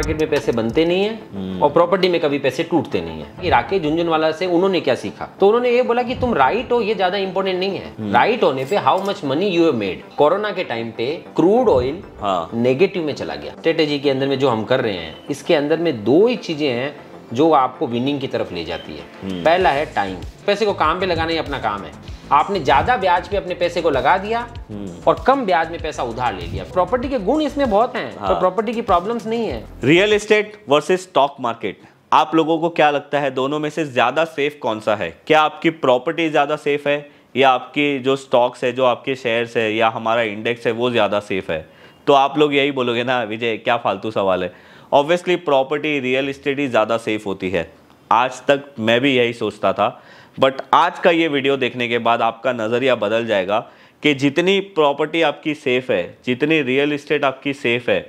Market में पैसे बनते नहीं है हम्म। और प्रॉपर्टी में कभी पैसे टूटते नहीं है राकेश झुंझुनवाला से उन्होंने क्या सीखा तो उन्होंने ये बोला कि तुम राइट हो ये ज्यादा इम्पोर्टेंट नहीं है राइट हम्म। होने पे how much money you made corona के टाइम पे क्रूड ऑयल नेगेटिव में चला गया स्ट्रेटेजी के अंदर में जो हम कर रहे हैं इसके अंदर में दो ही चीजें हैं जो आपको विनिंग की तरफ ले जाती है हम्म। पहला है टाइम पैसे को काम पे लगाना ही अपना काम है आपने ज्यादा ब्याज पे अपने पैसे को लगा दिया हम्म। और कम ब्याज में पैसा उधार ले लिया प्रॉपर्टी के गुण इसमें बहुत हैं हाँ। तो प्रॉपर्टी की प्रॉब्लम्स नहीं है real estate versus stock market आप लोगों को क्या लगता है दोनों में से ज़्यादा सेफ कौन सा है क्या आपकी प्रॉपर्टी ज़्यादा सेफ है या आपकी जो स्टॉक्स है जो आपके शेयर्स है या हमारा इंडेक्स है वो ज़्यादा सेफ है तो आप लोग यही बोलोगे ना विजय क्या फालतू सवाल है ऑब्वियसली प्रॉपर्टी रियल इस्टेट ही ज़्यादा सेफ होती है आज तक मैं भी यही सोचता था बट आज का ये वीडियो देखने के बाद आपका नज़रिया बदल जाएगा कि जितनी प्रॉपर्टी आपकी सेफ़ है जितनी रियल इस्टेट आपकी सेफ़ है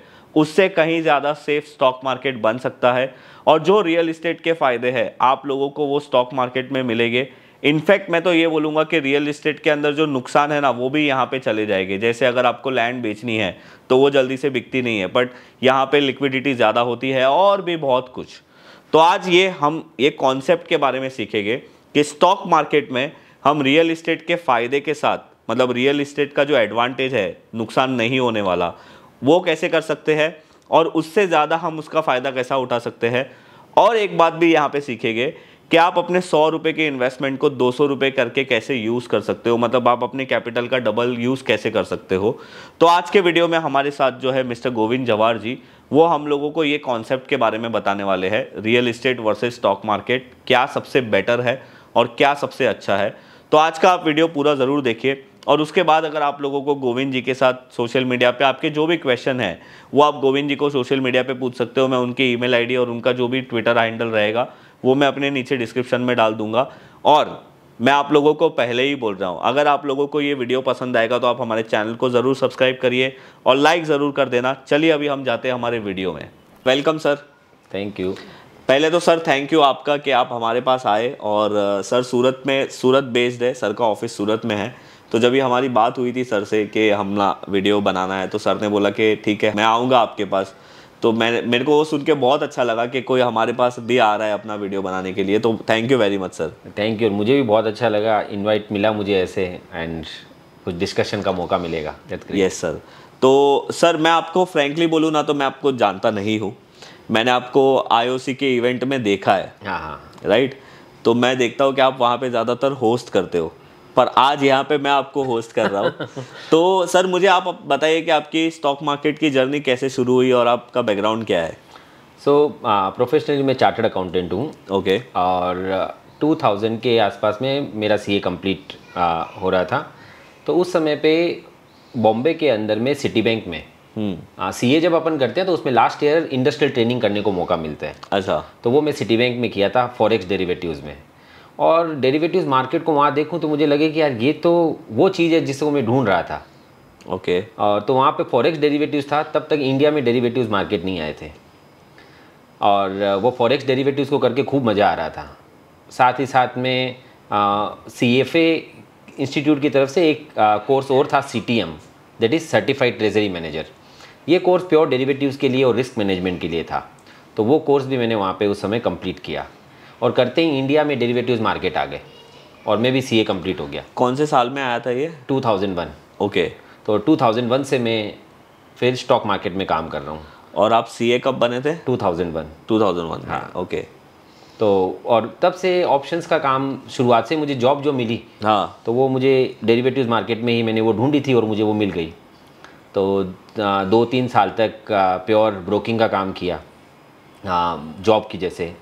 उससे कहीं ज़्यादा सेफ स्टॉक मार्केट बन सकता है और जो रियल इस्टेट के फ़ायदे हैं आप लोगों को वो स्टॉक मार्केट में मिलेंगे इनफैक्ट मैं तो ये बोलूँगा कि रियल इस्टेट के अंदर जो नुकसान है ना वो भी यहाँ पे चले जाएंगे जैसे अगर आपको लैंड बेचनी है तो वो जल्दी से बिकती नहीं है बट यहाँ पे लिक्विडिटी ज़्यादा होती है और भी बहुत कुछ तो आज ये हम ये कॉन्सेप्ट के बारे में सीखेंगे कि स्टॉक मार्केट में हम रियल इस्टेट के फ़ायदे के साथ मतलब रियल इस्टेट का जो एडवांटेज है नुकसान नहीं होने वाला वो कैसे कर सकते हैं और उससे ज़्यादा हम उसका फ़ायदा कैसा उठा सकते हैं और एक बात भी यहाँ पे सीखेंगे कि आप अपने सौ रुपये के इन्वेस्टमेंट को दो सौ रुपये करके कैसे यूज़ कर सकते हो मतलब आप अपने कैपिटल का डबल यूज़ कैसे कर सकते हो तो आज के वीडियो में हमारे साथ जो है मिस्टर गोविंद जवाहर जी वो हम लोगों को ये कॉन्सेप्ट के बारे में बताने वाले हैं real estate versus stock market क्या सबसे बेटर है और क्या सबसे अच्छा है तो आज का आप वीडियो पूरा ज़रूर देखिए और उसके बाद अगर आप लोगों को गोविंद जी के साथ सोशल मीडिया पे आपके जो भी क्वेश्चन है वो आप गोविंद जी को सोशल मीडिया पे पूछ सकते हो मैं उनकी ईमेल आईडी और उनका जो भी ट्विटर हैंडल रहेगा वो मैं अपने नीचे डिस्क्रिप्शन में डाल दूंगा और मैं आप लोगों को पहले ही बोल रहा हूँ अगर आप लोगों को ये वीडियो पसंद आएगा तो आप हमारे चैनल को ज़रूर सब्सक्राइब करिए और लाइक ज़रूर कर देना चलिए अभी हम जाते हैं हमारे वीडियो में वेलकम सर थैंक यू पहले तो सर थैंक यू आपका कि आप हमारे पास आए और uh, सर सूरत में सूरत बेस्ड है सर का ऑफिस सूरत में है तो जब भी हमारी बात हुई थी सर से कि हम ना वीडियो बनाना है तो सर ने बोला कि ठीक है मैं आऊँगा आपके पास तो मैं मेरे को वो सुन के बहुत अच्छा लगा कि कोई हमारे पास भी आ रहा है अपना वीडियो बनाने के लिए तो thank you very much sir thank you मुझे भी बहुत अच्छा लगा इन्वाइट मिला मुझे ऐसे एंड कुछ डिस्कशन का मौका मिलेगा यस yes, सर तो सर मैं आपको फ्रेंकली बोलूँ ना तो मैं आपको जानता नहीं हूँ मैंने आपको आईओसी के इवेंट में देखा है राइट हाँ, हाँ। तो मैं देखता हूँ कि आप वहाँ पे ज़्यादातर होस्ट करते हो पर आज यहाँ पे मैं आपको होस्ट कर रहा हूँ तो सर मुझे आप बताइए कि आपकी स्टॉक मार्केट की जर्नी कैसे शुरू हुई और आपका बैकग्राउंड क्या है सो so, प्रोफेशनली मैं चार्टर्ड अकाउंटेंट हूँ ओके okay. और 2000 के आसपास में मेरा सीए कंप्लीट हो रहा था तो उस समय पे बॉम्बे के अंदर में सिटी बैंक में सी हम्म। ए हाँ, जब अपन करते हैं तो उसमें लास्ट ईयर इंडस्ट्रियल ट्रेनिंग करने को मौका मिलता है अच्छा तो वो मैं सिटी बैंक में किया था फॉरेक्स डेरिवेटिव्स में और डेरिवेटिव्स मार्केट को वहाँ देखूँ तो मुझे लगे कि यार ये तो वो चीज़ है जिसको मैं ढूंढ रहा था ओके okay. और तो वहाँ पे फॉरेक्स डेरिवेटिव्स था तब तक इंडिया में डेरिवेटिव्स मार्केट नहीं आए थे और वो फॉरेक्स डेरिवेटिव्स को करके खूब मज़ा आ रहा था साथ ही साथ में सी एफ ए इंस्टीट्यूट की तरफ से एक कोर्स और था C T M that is certified treasury manager ये कोर्स प्योर डेरिवेटिव्स के लिए और रिस्क मैनेजमेंट के लिए था तो वो कोर्स भी मैंने वहाँ पे उस समय कंप्लीट किया और करते ही इंडिया में डेरिवेटिव्स मार्केट आ गए और मैं भी सीए कंप्लीट हो गया कौन से साल में आया था ये 2001 ओके okay. तो 2001 से मैं फिर स्टॉक मार्केट में काम कर रहा हूँ और आप सीए कब बने थे टू थाउजेंड वन हाँ ओके तो और तब से ऑप्शंस का काम शुरुआत से मुझे जॉब जो मिली हाँ तो वो मुझे डेरिवेटिव्स मार्केट में ही मैंने वो ढूंढी थी और मुझे वो मिल गई तो दो तीन साल तक प्योर ब्रोकिंग का काम किया जॉब की जैसे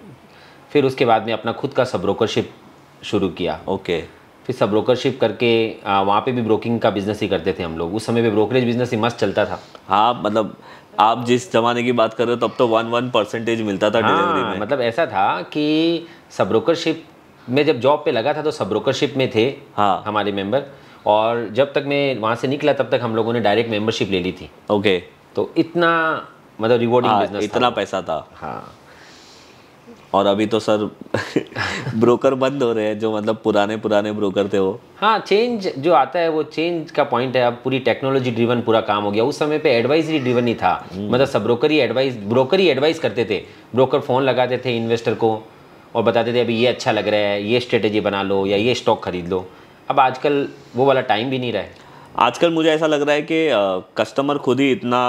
फिर उसके बाद में अपना खुद का सब ब्रोकरशिप शुरू किया ओके फिर सब ब्रोकरशिप करके वहाँ पे भी ब्रोकिंग का बिजनेस ही करते थे हम लोग उस समय पे ब्रोकरेज बिजनेस ही मस्त चलता था हाँ मतलब आप जिस जमाने की बात कर रहे हो तब तो वन वन परसेंटेज मिलता था हाँ, में मतलब ऐसा था कि सब ब्रोकरशिप में जब जॉब पे लगा था तो सब ब्रोकरशिप में थे हाँ हमारे मेंबर और जब तक मैं वहाँ से निकला तब तक हम लोगों ने डायरेक्ट मेंबरशिप ले ली थी ओके तो इतना मतलब रिवॉर्डिंग बिजनेस हाँ, इतना था। पैसा था हाँ और अभी तो सर ब्रोकर बंद हो रहे हैं जो मतलब पुराने पुराने ब्रोकर थे वो हाँ चेंज जो आता है वो चेंज का पॉइंट है अब पूरी टेक्नोलॉजी ड्रिवन पूरा काम हो गया उस समय पे एडवाइजरी ड्रिवन ही था हम्म। मतलब सब ब्रोकर ही एडवाइस ब्रोकर ही एडवाइस करते थे ब्रोकर फ़ोन लगाते थे इन्वेस्टर को और बताते थे अभी ये अच्छा लग रहा है ये स्ट्रेटेजी बना लो या ये स्टॉक खरीद लो अब आजकल वो वाला टाइम भी नहीं रहा है आजकल मुझे ऐसा लग रहा है कि कस्टमर खुद ही इतना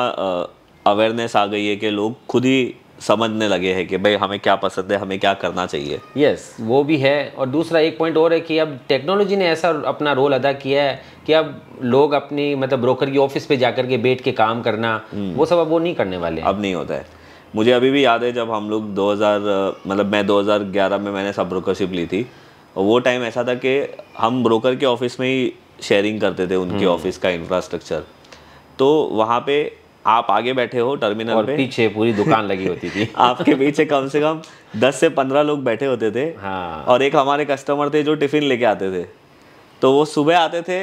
अवेयरनेस आ गई है कि लोग खुद ही समझने लगे हैं कि भाई हमें क्या पसंद है हमें क्या करना चाहिए यस yes, वो भी है और दूसरा एक पॉइंट और है कि अब टेक्नोलॉजी ने ऐसा अपना रोल अदा किया है कि अब लोग अपनी मतलब ब्रोकर की ऑफिस पे जाकर के बैठ के काम करना हम्म। वो सब अब वो नहीं करने वाले अब नहीं होता है मुझे अभी भी याद है जब हम लोग 2000 मतलब मैं 2011 में मैंने सब ब्रोकरशिप ली थी और वो टाइम ऐसा था कि हम ब्रोकर के ऑफिस में ही शेयरिंग करते थे उनके ऑफिस हम्म। का इंफ्रास्ट्रक्चर तो वहाँ पे आप आगे बैठे हो टर्मिनल और पे पीछे पूरी दुकान लगी होती थी आपके पीछे कम से कम दस से पंद्रह लोग बैठे होते थे हाँ। और एक हमारे कस्टमर थे जो टिफिन लेके आते थे तो वो सुबह आते थे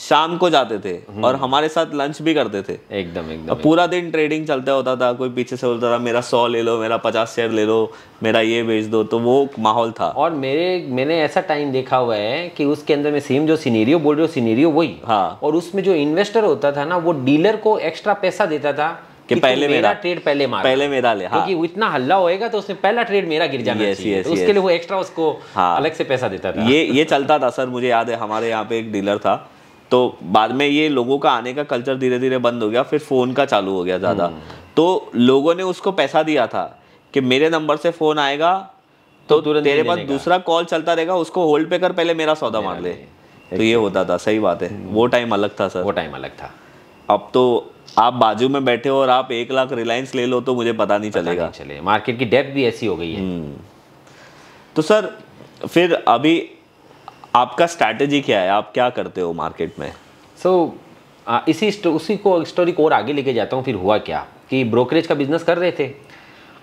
शाम को जाते थे हम्म। और हमारे साथ लंच भी करते थे एकदम एकदम पूरा दिन ट्रेडिंग चलता होता था कोई पीछे से बोलता था मेरा सौ ले लो मेरा पचास शेयर ले लो मेरा ये बेच दो तो वो माहौल था और मेरे मैंने ऐसा टाइम देखा हुआ है कि उसके अंदर में सेम जो सीनेरियो बोल रहे हो सीनेरियो वही हाँ और उसमें जो इन्वेस्टर होता था ना वो डीलर को एक्स्ट्रा पैसा देता था कि कि पहले मेरा ट्रेड पहले मार पहले मेरा ले हाँ। क्योंकि इतना हल्ला होएगा तो उसमें पहला ट्रेड मेरा गिर जाना yes, चाहिए yes, तो उसके yes. लिए वो एक्स्ट्रा उसको हाँ। अलग से पैसा देता था ये ये चलता था सर मुझे याद है हमारे यहाँ पे एक डीलर था तो बाद में ये लोगों का आने का कल्चर धीरे धीरे बंद हो गया फिर फ़ोन का चालू हो गया ज़्यादा हम्म। तो लोगों ने उसको पैसा दिया था कि मेरे नंबर से फ़ोन आएगा तो, तो तेरे पास दूसरा कॉल चलता रहेगा उसको होल्ड पे कर पहले मेरा सौदा मार ले तो ये होता था सही बात है हम्म। वो टाइम अलग था सर वो टाइम अलग था अब तो आप बाजू में बैठे हो और आप एक लाख रिलायंस ले लो तो मुझे पता नहीं चलेगा चले मार्केट की डेप्थ भी ऐसी हो गई है हम्म। तो सर फिर अभी आपका स्ट्रैटेजी क्या है आप क्या करते हो मार्केट में सो so, इसी उसी को स्टोरी को और आगे लेके जाता हूँ फिर हुआ क्या कि ब्रोकरेज का बिज़नेस कर रहे थे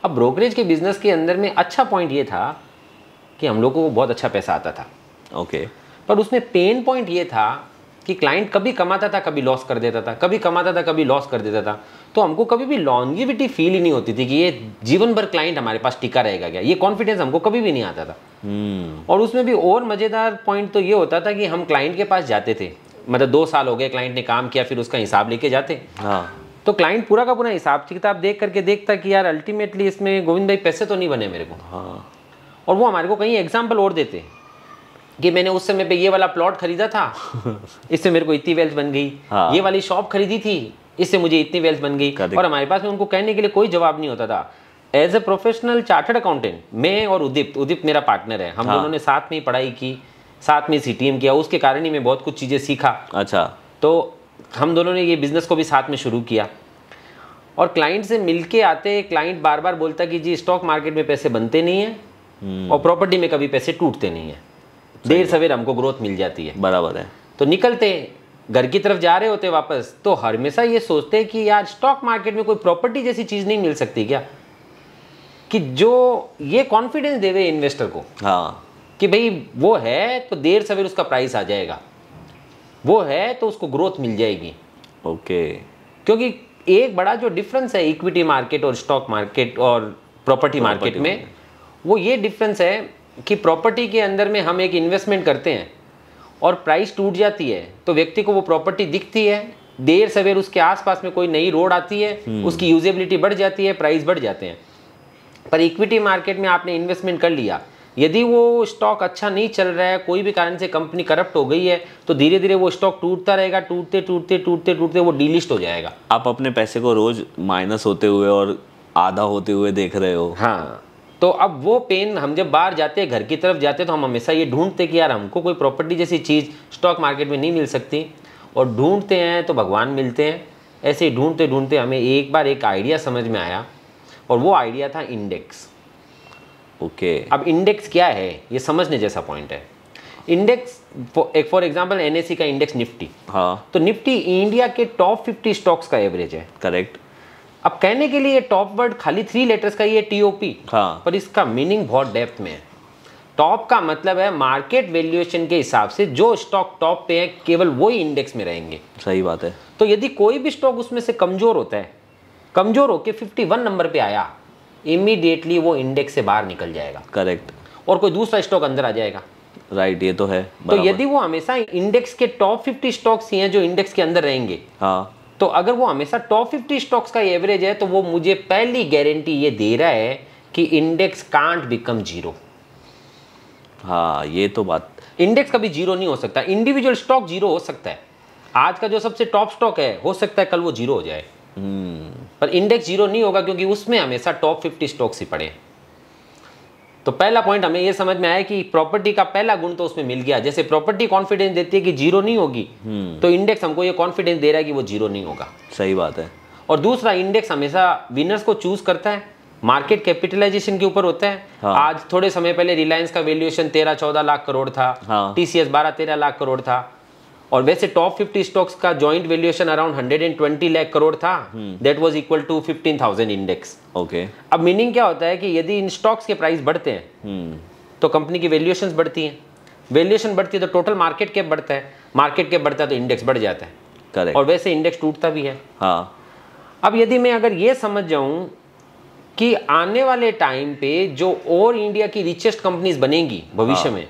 अब ब्रोकरेज के बिज़नेस के अंदर में अच्छा पॉइंट ये था कि हम लोगों को बहुत अच्छा पैसा आता था ओके okay. पर उसमें पेन पॉइंट ये था कि क्लाइंट कभी कमाता था कभी लॉस कर देता था कभी कमाता था कभी लॉस कर देता था तो हमको कभी भी लॉन्गिविटी फील ही नहीं होती थी कि ये जीवन भर क्लाइंट हमारे पास टिका रहेगा क्या ये कॉन्फिडेंस हमको कभी भी नहीं आता था hmm. और उसमें भी और मज़ेदार पॉइंट तो ये होता था कि हम क्लाइंट के पास जाते थे मतलब दो साल हो गए क्लाइंट ने काम किया फिर उसका हिसाब लेके जाते हाँ तो क्लाइंट पूरा का पूरा हिसाब किताब तो देख करके देखता कि यार अल्टीमेटली इसमें गोविंद भाई पैसे तो नहीं बने मेरे को हाँ और वो हमारे को कहीं एग्जाम्पल और देते कि मैंने उस समय पे ये वाला प्लॉट खरीदा था इससे मेरे को इतनी वेल्थ बन गई हाँ। ये वाली शॉप खरीदी थी इससे मुझे इतनी वेल्थ बन गई और हमारे पास में उनको कहने के लिए कोई जवाब नहीं होता था as a professional chartered accountant मैं और उदित उदित मेरा पार्टनर है हम हाँ। दोनों ने साथ में ही पढ़ाई की साथ में सी किया उसके कारण ही मैं बहुत कुछ चीज़ें सीखा अच्छा तो हम दोनों ने ये बिज़नेस को भी साथ में शुरू किया और क्लाइंट से मिलके आते क्लाइंट बार बार बोलता कि जी स्टॉक मार्केट में पैसे बनते नहीं हैं हम्म। और प्रॉपर्टी में कभी पैसे टूटते नहीं हैं देर सवेर हमको ग्रोथ मिल जाती है बराबर है तो निकलते घर की तरफ जा रहे होते वापस तो हमेशा ये सोचते हैं कि यार स्टॉक मार्केट में कोई प्रॉपर्टी जैसी चीज़ नहीं मिल सकती क्या कि जो ये कॉन्फिडेंस दे रहे इन्वेस्टर को हाँ कि भाई वो है तो देर सवेर उसका प्राइस आ जाएगा वो है तो उसको ग्रोथ मिल जाएगी ओके क्योंकि एक बड़ा जो डिफरेंस है इक्विटी मार्केट और स्टॉक मार्केट और प्रॉपर्टी मार्केट में वो ये डिफरेंस है कि प्रॉपर्टी के अंदर में हम एक इन्वेस्टमेंट करते हैं और प्राइस टूट जाती है तो व्यक्ति को वो प्रॉपर्टी दिखती है देर सवेर उसके आसपास में कोई नई रोड आती है हम्म। उसकी यूजेबिलिटी बढ़ जाती है प्राइस बढ़ जाते हैं पर इक्विटी मार्केट में आपने इन्वेस्टमेंट कर लिया यदि वो स्टॉक अच्छा नहीं चल रहा है कोई भी कारण से कंपनी करप्ट हो गई है तो धीरे धीरे वो स्टॉक टूटता रहेगा टूटते टूटते टूटते टूटते वो डीलिस्ट हो जाएगा आप अपने पैसे को रोज माइनस होते हुए और आधा होते हुए देख रहे हो हाँ तो अब वो पेन हम जब बाहर जाते हैं घर की तरफ जाते तो हम हमेशा ये ढूंढते कि यार हमको कोई प्रॉपर्टी जैसी चीज़ स्टॉक मार्केट में नहीं मिल सकती और ढूंढते हैं तो भगवान मिलते हैं ऐसे ही ढूंढते ढूंढते हमें एक बार एक आइडिया समझ में आया और वो आइडिया था इंडेक्स ओके okay. अब इंडेक्स क्या है ये समझने जैसा पॉइंट है इंडेक्स एक फॉर एग्जाम्पल एन का इंडेक्स निफ्टी हाँ तो निफ्टी इंडिया के टॉप फिफ्टी स्टॉक्स का एवरेज है करेक्ट अब कहने के लिए टॉप वर्ड खाली थ्री लेटर्स का ही है टीओपी हाँ पर इसका मीनिंग बहुत डेप्थ में है टॉप का मतलब है मार्केट वैल्यूएशन के हिसाब से जो स्टॉक टॉप पे है केवल वही इंडेक्स में रहेंगे सही बात है तो यदि कोई भी स्टॉक उसमें से कमजोर होता है कमजोर होके 51 नंबर पे आया इमीडिएटली वो इंडेक्स से बाहर निकल जाएगा करेक्ट और कोई दूसरा स्टॉक अंदर आ जाएगा राइट right, ये तो है तो यदि वो हमेशा इंडेक्स के टॉप फिफ्टी स्टॉक्स ही हैं जो इंडेक्स के अंदर रहेंगे हाँ तो अगर वो हमेशा टॉप फिफ्टी स्टॉक्स का एवरेज है तो वो मुझे पहली गारंटी ये दे रहा है कि इंडेक्स कांट बिकम जीरो हाँ ये तो बात इंडेक्स कभी जीरो नहीं हो सकता इंडिविजुअल स्टॉक जीरो हो सकता है आज का जो सबसे टॉप स्टॉक है हो सकता है कल वो जीरो हो जाए हम्म। पर इंडेक्स जीरो नहीं होगा क्योंकि उसमें हमेशा टॉप फिफ्टी स्टॉक्स ही पड़े तो पहला पॉइंट हमें ये समझ में आया कि प्रॉपर्टी का पहला गुण तो उसमें मिल गया जैसे प्रॉपर्टी कॉन्फिडेंस देती है कि जीरो नहीं होगी हम्म। तो इंडेक्स हमको ये कॉन्फिडेंस दे रहा है कि वो जीरो नहीं होगा सही बात है और दूसरा इंडेक्स हमेशा विनर्स को चूज करता है मार्केट कैपिटलाइजेशन के ऊपर होता है हाँ। आज थोड़े समय पहले रिलायंस का वैल्यूएशन तेरह चौदह लाख करोड़ था टीसीएस हाँ। बारह तेरह लाख करोड़ था और वैसे टॉप 50 स्टॉक्स का joint valuation around 120 lakh crore था that was equal to 15000 index okay अब मीनिंग क्या होता है कि यदि इन स्टॉक्स के प्राइस बढ़ते हैं hmm. तो कंपनी की वैल्यूएशन बढ़ती हैं वैल्यूएशन बढ़ती है तो टोटल मार्केट कैप बढ़ता है मार्केट कैप बढ़ता है तो इंडेक्स बढ़ जाता है Correct. और वैसे इंडेक्स टूटता भी है हाँ अब यदि मैं अगर ये समझ जाऊँ कि आने वाले टाइम पे जो और इंडिया की रिचेस्ट कंपनीज बनेंगी भविष्य हाँ. में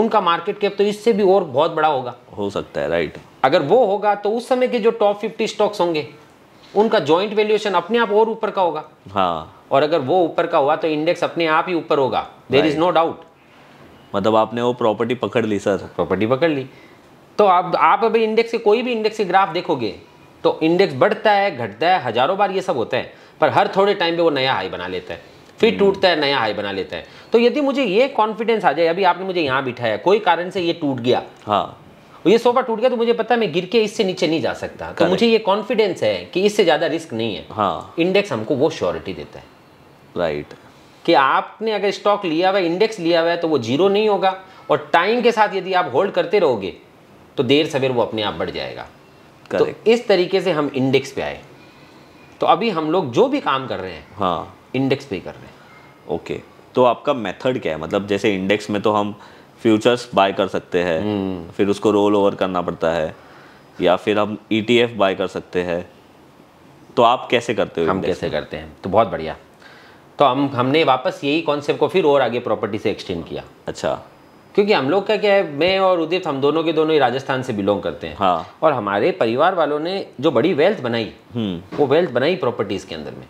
उनका मार्केट कैप तो इससे भी और बहुत बड़ा होगा हो सकता है राइट अगर वो होगा तो उस समय के जो टॉप फिफ्टी स्टॉक्स होंगे उनका जॉइंट वैल्यूएशन अपने आप और ऊपर का होगा हाँ और अगर वो ऊपर का हुआ तो इंडेक्स अपने आप ही ऊपर होगा देर इज नो डाउट मतलब आपने वो प्रॉपर्टी पकड़ ली सर प्रॉपर्टी पकड़ ली तो आप आप अभी इंडेक्स के कोई भी इंडेक्स के ग्राफ देखोगे तो इंडेक्स बढ़ता है घटता है हजारों बार ये सब होता है पर हर थोड़े टाइम पे वो नया हाई बना लेता है फिर hmm. टूटता है नया हाई बना लेता है तो यदि मुझे ये कॉन्फिडेंस आ जाए अभी आपने मुझे यहाँ बिठाया कोई कारण से ये टूट गया हाँ ये सोफा टूट गया तो मुझे पता है मैं गिर के इससे नीचे नहीं जा सकता तो मुझे ये कॉन्फिडेंस है कि इससे ज्यादा रिस्क नहीं है हाँ इंडेक्स हमको वो श्योरिटी देता है राइट कि आपने अगर स्टॉक लिया हुआ इंडेक्स लिया हुआ है तो वो जीरो नहीं होगा और टाइम के साथ यदि आप होल्ड करते रहोगे तो देर सवेर वो अपने आप बढ़ जाएगा तो इस तरीके से हम इंडेक्स पे आए तो अभी हम लोग जो भी काम कर रहे हैं हाँ इंडेक्स पे कर रहे हैं ओके okay. तो आपका मेथड क्या है मतलब जैसे इंडेक्स में तो हम फ्यूचर्स बाय कर सकते हैं हम्म। फिर उसको रोल ओवर करना पड़ता है या फिर हम ई e बाय कर सकते हैं तो आप कैसे करते हो हम कैसे करते हैं तो बहुत बढ़िया तो हम हमने वापस यही कॉन्सेप्ट को फिर और आगे प्रॉपर्टी से एक्सटेंड किया अच्छा क्योंकि हम लोग क्या क्या है मैं और उदित हम दोनों के दोनों ही राजस्थान से बिलोंग करते हैं हाँ। और हमारे परिवार वालों ने जो बड़ी वेल्थ बनाई हम्म। वो वेल्थ बनाई प्रॉपर्टीज के अंदर में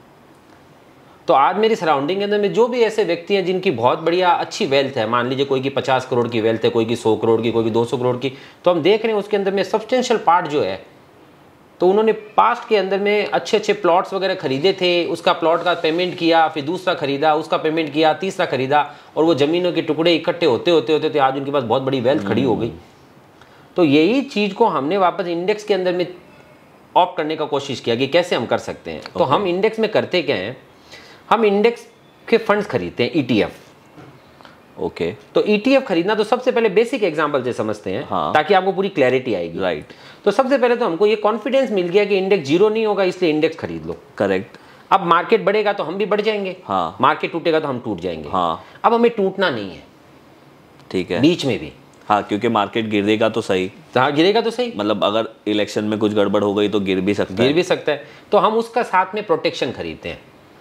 तो आज मेरी सराउंडिंग के अंदर में जो भी ऐसे व्यक्ति हैं जिनकी बहुत बढ़िया अच्छी वेल्थ है मान लीजिए कोई की पचास करोड़ की वेल्थ है कोई की सौ करोड़ की कोई की दो सौ करोड़ की तो हम देख रहे हैं उसके अंदर में सब्सटेंशियल पार्ट जो है तो उन्होंने पास्ट के अंदर में अच्छे अच्छे प्लॉट्स वगैरह खरीदे थे उसका प्लॉट का पेमेंट किया फिर दूसरा खरीदा उसका पेमेंट किया तीसरा खरीदा और वो ज़मीनों के टुकड़े इकट्ठे होते होते होते तो आज उनके पास बहुत बड़ी वेल्थ खड़ी हो गई तो यही चीज़ को हमने वापस इंडेक्स के अंदर में ऑप्ट करने का कोशिश किया कि कैसे हम कर सकते हैं तो हम इंडेक्स में करते क्या हैं हम इंडेक्स के फंड्स खरीदते हैं ईटीएफ e ओके okay. तो ईटीएफ e खरीदना तो सबसे पहले बेसिक एग्जांपल से समझते हैं हाँ. ताकि आपको पूरी क्लैरिटी आएगी राइट right. तो सबसे पहले तो हमको ये कॉन्फिडेंस मिल गया कि इंडेक्स जीरो नहीं होगा इसलिए इंडेक्स खरीद लो करेक्ट अब मार्केट बढ़ेगा तो हम भी बढ़ जाएंगे हाँ. मार्केट टूटेगा तो हम टूट जाएंगे हाँ. अब हमें टूटना नहीं है ठीक है बीच में भी हाँ क्योंकि मार्केट गिरेगा तो सही तो हाँ गिरेगा तो सही मतलब अगर इलेक्शन में कुछ गड़बड़ हो गई तो गिर भी सकता है गिर भी सकता है तो हम उसका साथ में प्रोटेक्शन खरीदते हैं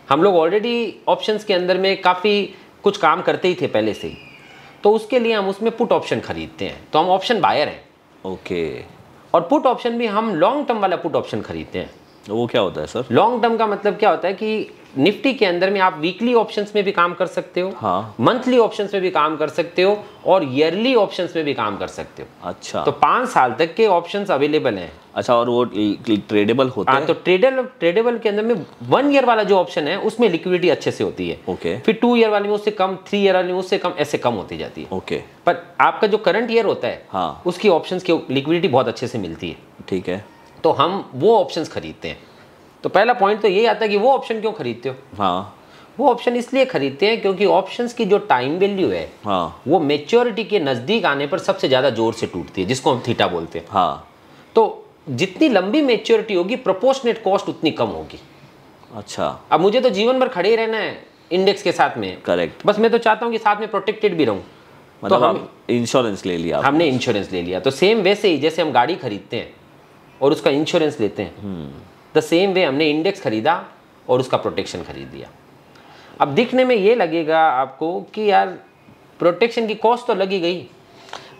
हम लोग ऑलरेडी ऑप्शंस के अंदर में काफ़ी कुछ काम करते ही थे पहले से ही तो उसके लिए हम उसमें पुट ऑप्शन खरीदते हैं तो हम ऑप्शन बायर हैं ओके और पुट ऑप्शन भी हम लॉन्ग टर्म वाला पुट ऑप्शन खरीदते हैं वो क्या होता है सर लॉन्ग टर्म का मतलब क्या होता है कि निफ्टी के अंदर में आप वीकली ऑप्शंस में भी काम कर सकते हो हाँ मंथली ऑप्शंस में भी काम कर सकते हो और ईयरली ऑप्शंस में भी काम कर सकते हो अच्छा तो पांच साल तक के ऑप्शंस अवेलेबल हैं अच्छा और वो ट्रेडेबल होता है तो ट्रेडेबल ट्रेडेबल के अंदर में वन ईयर वाला जो ऑप्शन है उसमें लिक्विडिटी अच्छे से होती है ओके फिर टू ईयर वाले में उससे कम थ्री ईयर वाले में उससे कम ऐसे कम होती जाती है ओके पर आपका जो करंट ईयर होता है हाँ उसकी ऑप्शन की लिक्विडिटी बहुत अच्छे से मिलती है ठीक है तो हम वो ऑप्शन खरीदते हैं तो पहला पॉइंट तो यही आता है कि वो ऑप्शन क्यों खरीदते हो हाँ वो ऑप्शन इसलिए खरीदते हैं क्योंकि ऑप्शंस की जो टाइम वैल्यू है हाँ वो मेच्योरिटी के नज़दीक आने पर सबसे ज़्यादा जोर से टूटती है जिसको हम थीटा बोलते हैं हाँ तो जितनी लंबी मेच्योरिटी होगी प्रोपोर्शनेट कॉस्ट उतनी कम होगी अच्छा अब मुझे तो जीवन भर खड़े ही रहना है इंडेक्स के साथ में करेक्ट बस मैं तो चाहता हूँ कि साथ में प्रोटेक्टेड भी रहूँ मतलब तो हम इंश्योरेंस ले लिया हमने इंश्योरेंस ले लिया तो सेम वैसे ही जैसे हम गाड़ी खरीदते हैं और उसका इंश्योरेंस लेते हैं हम्म। द सेम वे हमने इंडेक्स ख़रीदा और उसका प्रोटेक्शन ख़रीद लिया अब दिखने में ये लगेगा आपको कि यार प्रोटेक्शन की कॉस्ट तो लगी गई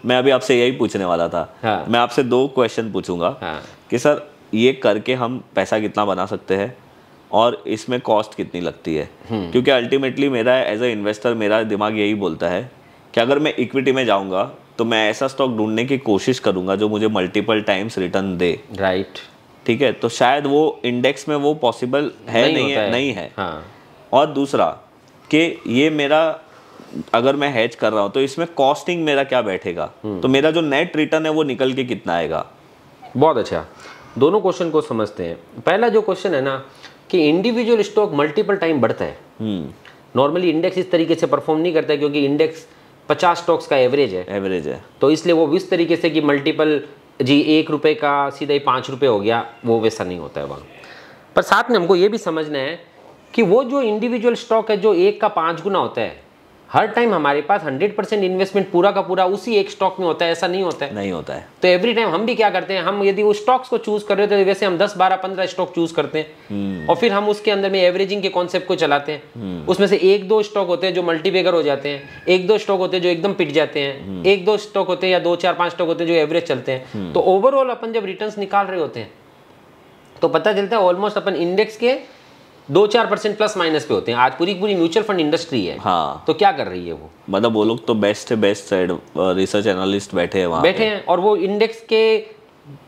मैं अभी आपसे यही पूछने वाला था हाँ। मैं आपसे दो क्वेश्चन पूछूंगा हाँ। कि सर ये करके हम पैसा कितना बना सकते हैं और इसमें कॉस्ट कितनी लगती है हम्म। क्योंकि अल्टीमेटली मेरा एज अ इन्वेस्टर मेरा दिमाग यही बोलता है कि अगर मैं इक्विटी में जाऊंगा तो मैं ऐसा स्टॉक ढूंढने की कोशिश करूंगा जो मुझे मल्टीपल टाइम्स रिटर्न दे राइट right. ठीक है तो शायद वो इंडेक्स में वो पॉसिबल है नहीं, नहीं है, है नहीं है हाँ। और दूसरा कि ये मेरा अगर मैं हैज कर रहा हूँ तो इसमें कॉस्टिंग मेरा क्या बैठेगा हम्म। तो मेरा जो नेट रिटर्न है वो निकल के कितना आएगा बहुत अच्छा दोनों क्वेश्चन को समझते हैं पहला जो क्वेश्चन है ना कि इंडिविजुअल स्टॉक मल्टीपल टाइम बढ़ता है नॉर्मली हम्म। इंडेक्स इस तरीके से परफॉर्म नहीं करता क्योंकि इंडेक्स पचास स्टॉक्स का एवरेज है एवरेज है तो इसलिए वो इस तरीके से कि मल्टीपल जी एक रुपये का सीधा ही पाँच रुपये हो गया वो वैसा नहीं होता है वहाँ पर साथ में हमको ये भी समझना है कि वो जो इंडिविजुअल स्टॉक है जो एक का पाँच गुना होता है हर टाइम हमारे पास 100 परसेंट इन्वेस्टमेंट पूरा का पूरा उसी एक स्टॉक में होता है ऐसा नहीं होता है नहीं होता है तो एवरी टाइम हम भी क्या करते हैं हम यदि उस स्टॉक्स को चूज कर रहे होते हैं तो वैसे हम 10 12 15 स्टॉक चूज करते हैं हम्म। और फिर हम उसके अंदर में एवरेजिंग के कॉन्सेप्ट को चलाते हैं हम्म। उसमें से एक दो स्टॉक होते हैं जो मल्टीपेगर हो जाते हैं एक दो स्टॉक होते हैं जो एकदम पिट जाते हैं हम्म। एक दो स्टॉक होते हैं या दो चार पांच स्टॉक होते हैं जो एवरेज चलते हैं तो ओवरऑल अपन जब रिटर्न निकाल रहे होते हैं तो पता चलता है ऑलमोस्ट अपन इंडेक्स के दो चार परसेंट प्लस माइनस पे होते हैं आज पूरी पूरी म्यूचुअल फंड इंडस्ट्री है हाँ तो क्या कर रही है वो मतलब वो लोग तो best best side research analyst बैठे हैं बैठे हैं और वो इंडेक्स के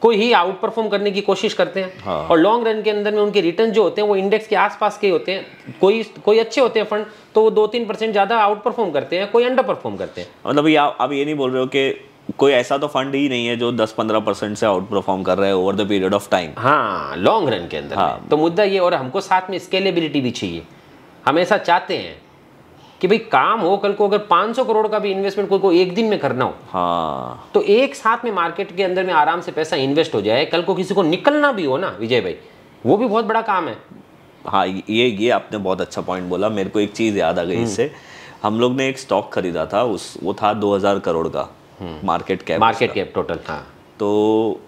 को ही आउट परफॉर्म करने की कोशिश करते हैं हाँ। और लॉन्ग रन के अंदर में उनके रिटर्न जो होते हैं वो इंडेक्स के आसपास के होते हैं कोई कोई अच्छे होते हैं फंड तो वो दो तीन परसेंट ज़्यादा आउट परफॉर्म करते हैं कोई अंडर परफॉर्म करते हैं मतलब आप ये नहीं बोल रहे हो कि कोई ऐसा तो फंड ही नहीं है जो 10-15 परसेंट से आउट परफॉर्म कर रहा है over the period of time हाँ लॉन्ग रन के अंदर हाँ तो मुद्दा ये और हमको साथ में स्केलेबिलिटी भी चाहिए हम ऐसा चाहते हैं कि भाई काम हो कल को अगर 500 करोड़ का भी इन्वेस्टमेंट कोई को एक दिन में करना हो हाँ तो एक साथ में मार्केट के अंदर में आराम से पैसा इन्वेस्ट हो जाए कल को किसी को निकलना भी हो ना विजय भाई वो भी बहुत बड़ा काम है हाँ ये ये आपने बहुत अच्छा पॉइंट बोला मेरे को एक चीज़ याद आ गई हम्म। इससे हम लोग ने एक स्टॉक खरीदा था उस वो था 2000 करोड़ का market cap market cap total हाँ। तो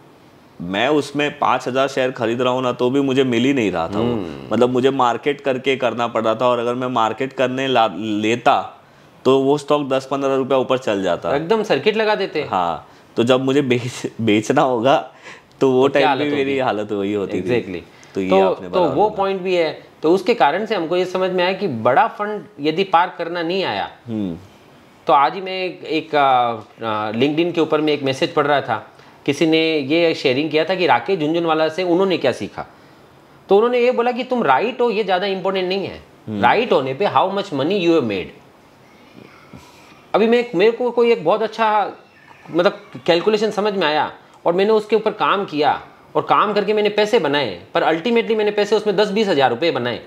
मैं उसमें पाँच हज़ार शेयर खरीद रहा हूँ ना तो भी मुझे मिल ही नहीं रहा था वो हम्म। मतलब मुझे मार्केट करके करना पड़ रहा था और अगर मैं मार्केट करने लेता तो वो स्टॉक दस पंद्रह रुपया ऊपर चल जाता एकदम सर्किट लगा देते हाँ तो जब मुझे बेच बेचना होगा तो वो तो टाइम भी मेरी हालत वही होती exactly. थी तो, ये तो, आपने तो वो पॉइंट भी है तो उसके कारण से हमको ये समझ में आया कि बड़ा फंड यदि पार करना नहीं आया हम्म। तो आज ही मैं एक लिंकड के ऊपर मैं एक मैसेज पढ़ रहा था किसी ने ये शेयरिंग किया था कि राकेश झुंझुनवाला से उन्होंने क्या सीखा तो उन्होंने ये बोला कि तुम राइट हो ये ज़्यादा इम्पोर्टेंट नहीं है राइट हम्म। होने पे how much money you have made अभी मैं मेरे को कोई एक बहुत अच्छा मतलब कैलकुलेशन समझ में आया और मैंने उसके ऊपर काम किया और काम करके मैंने पैसे बनाए पर अल्टीमेटली मैंने पैसे उसमें दस बीस हज़ार रुपये बनाए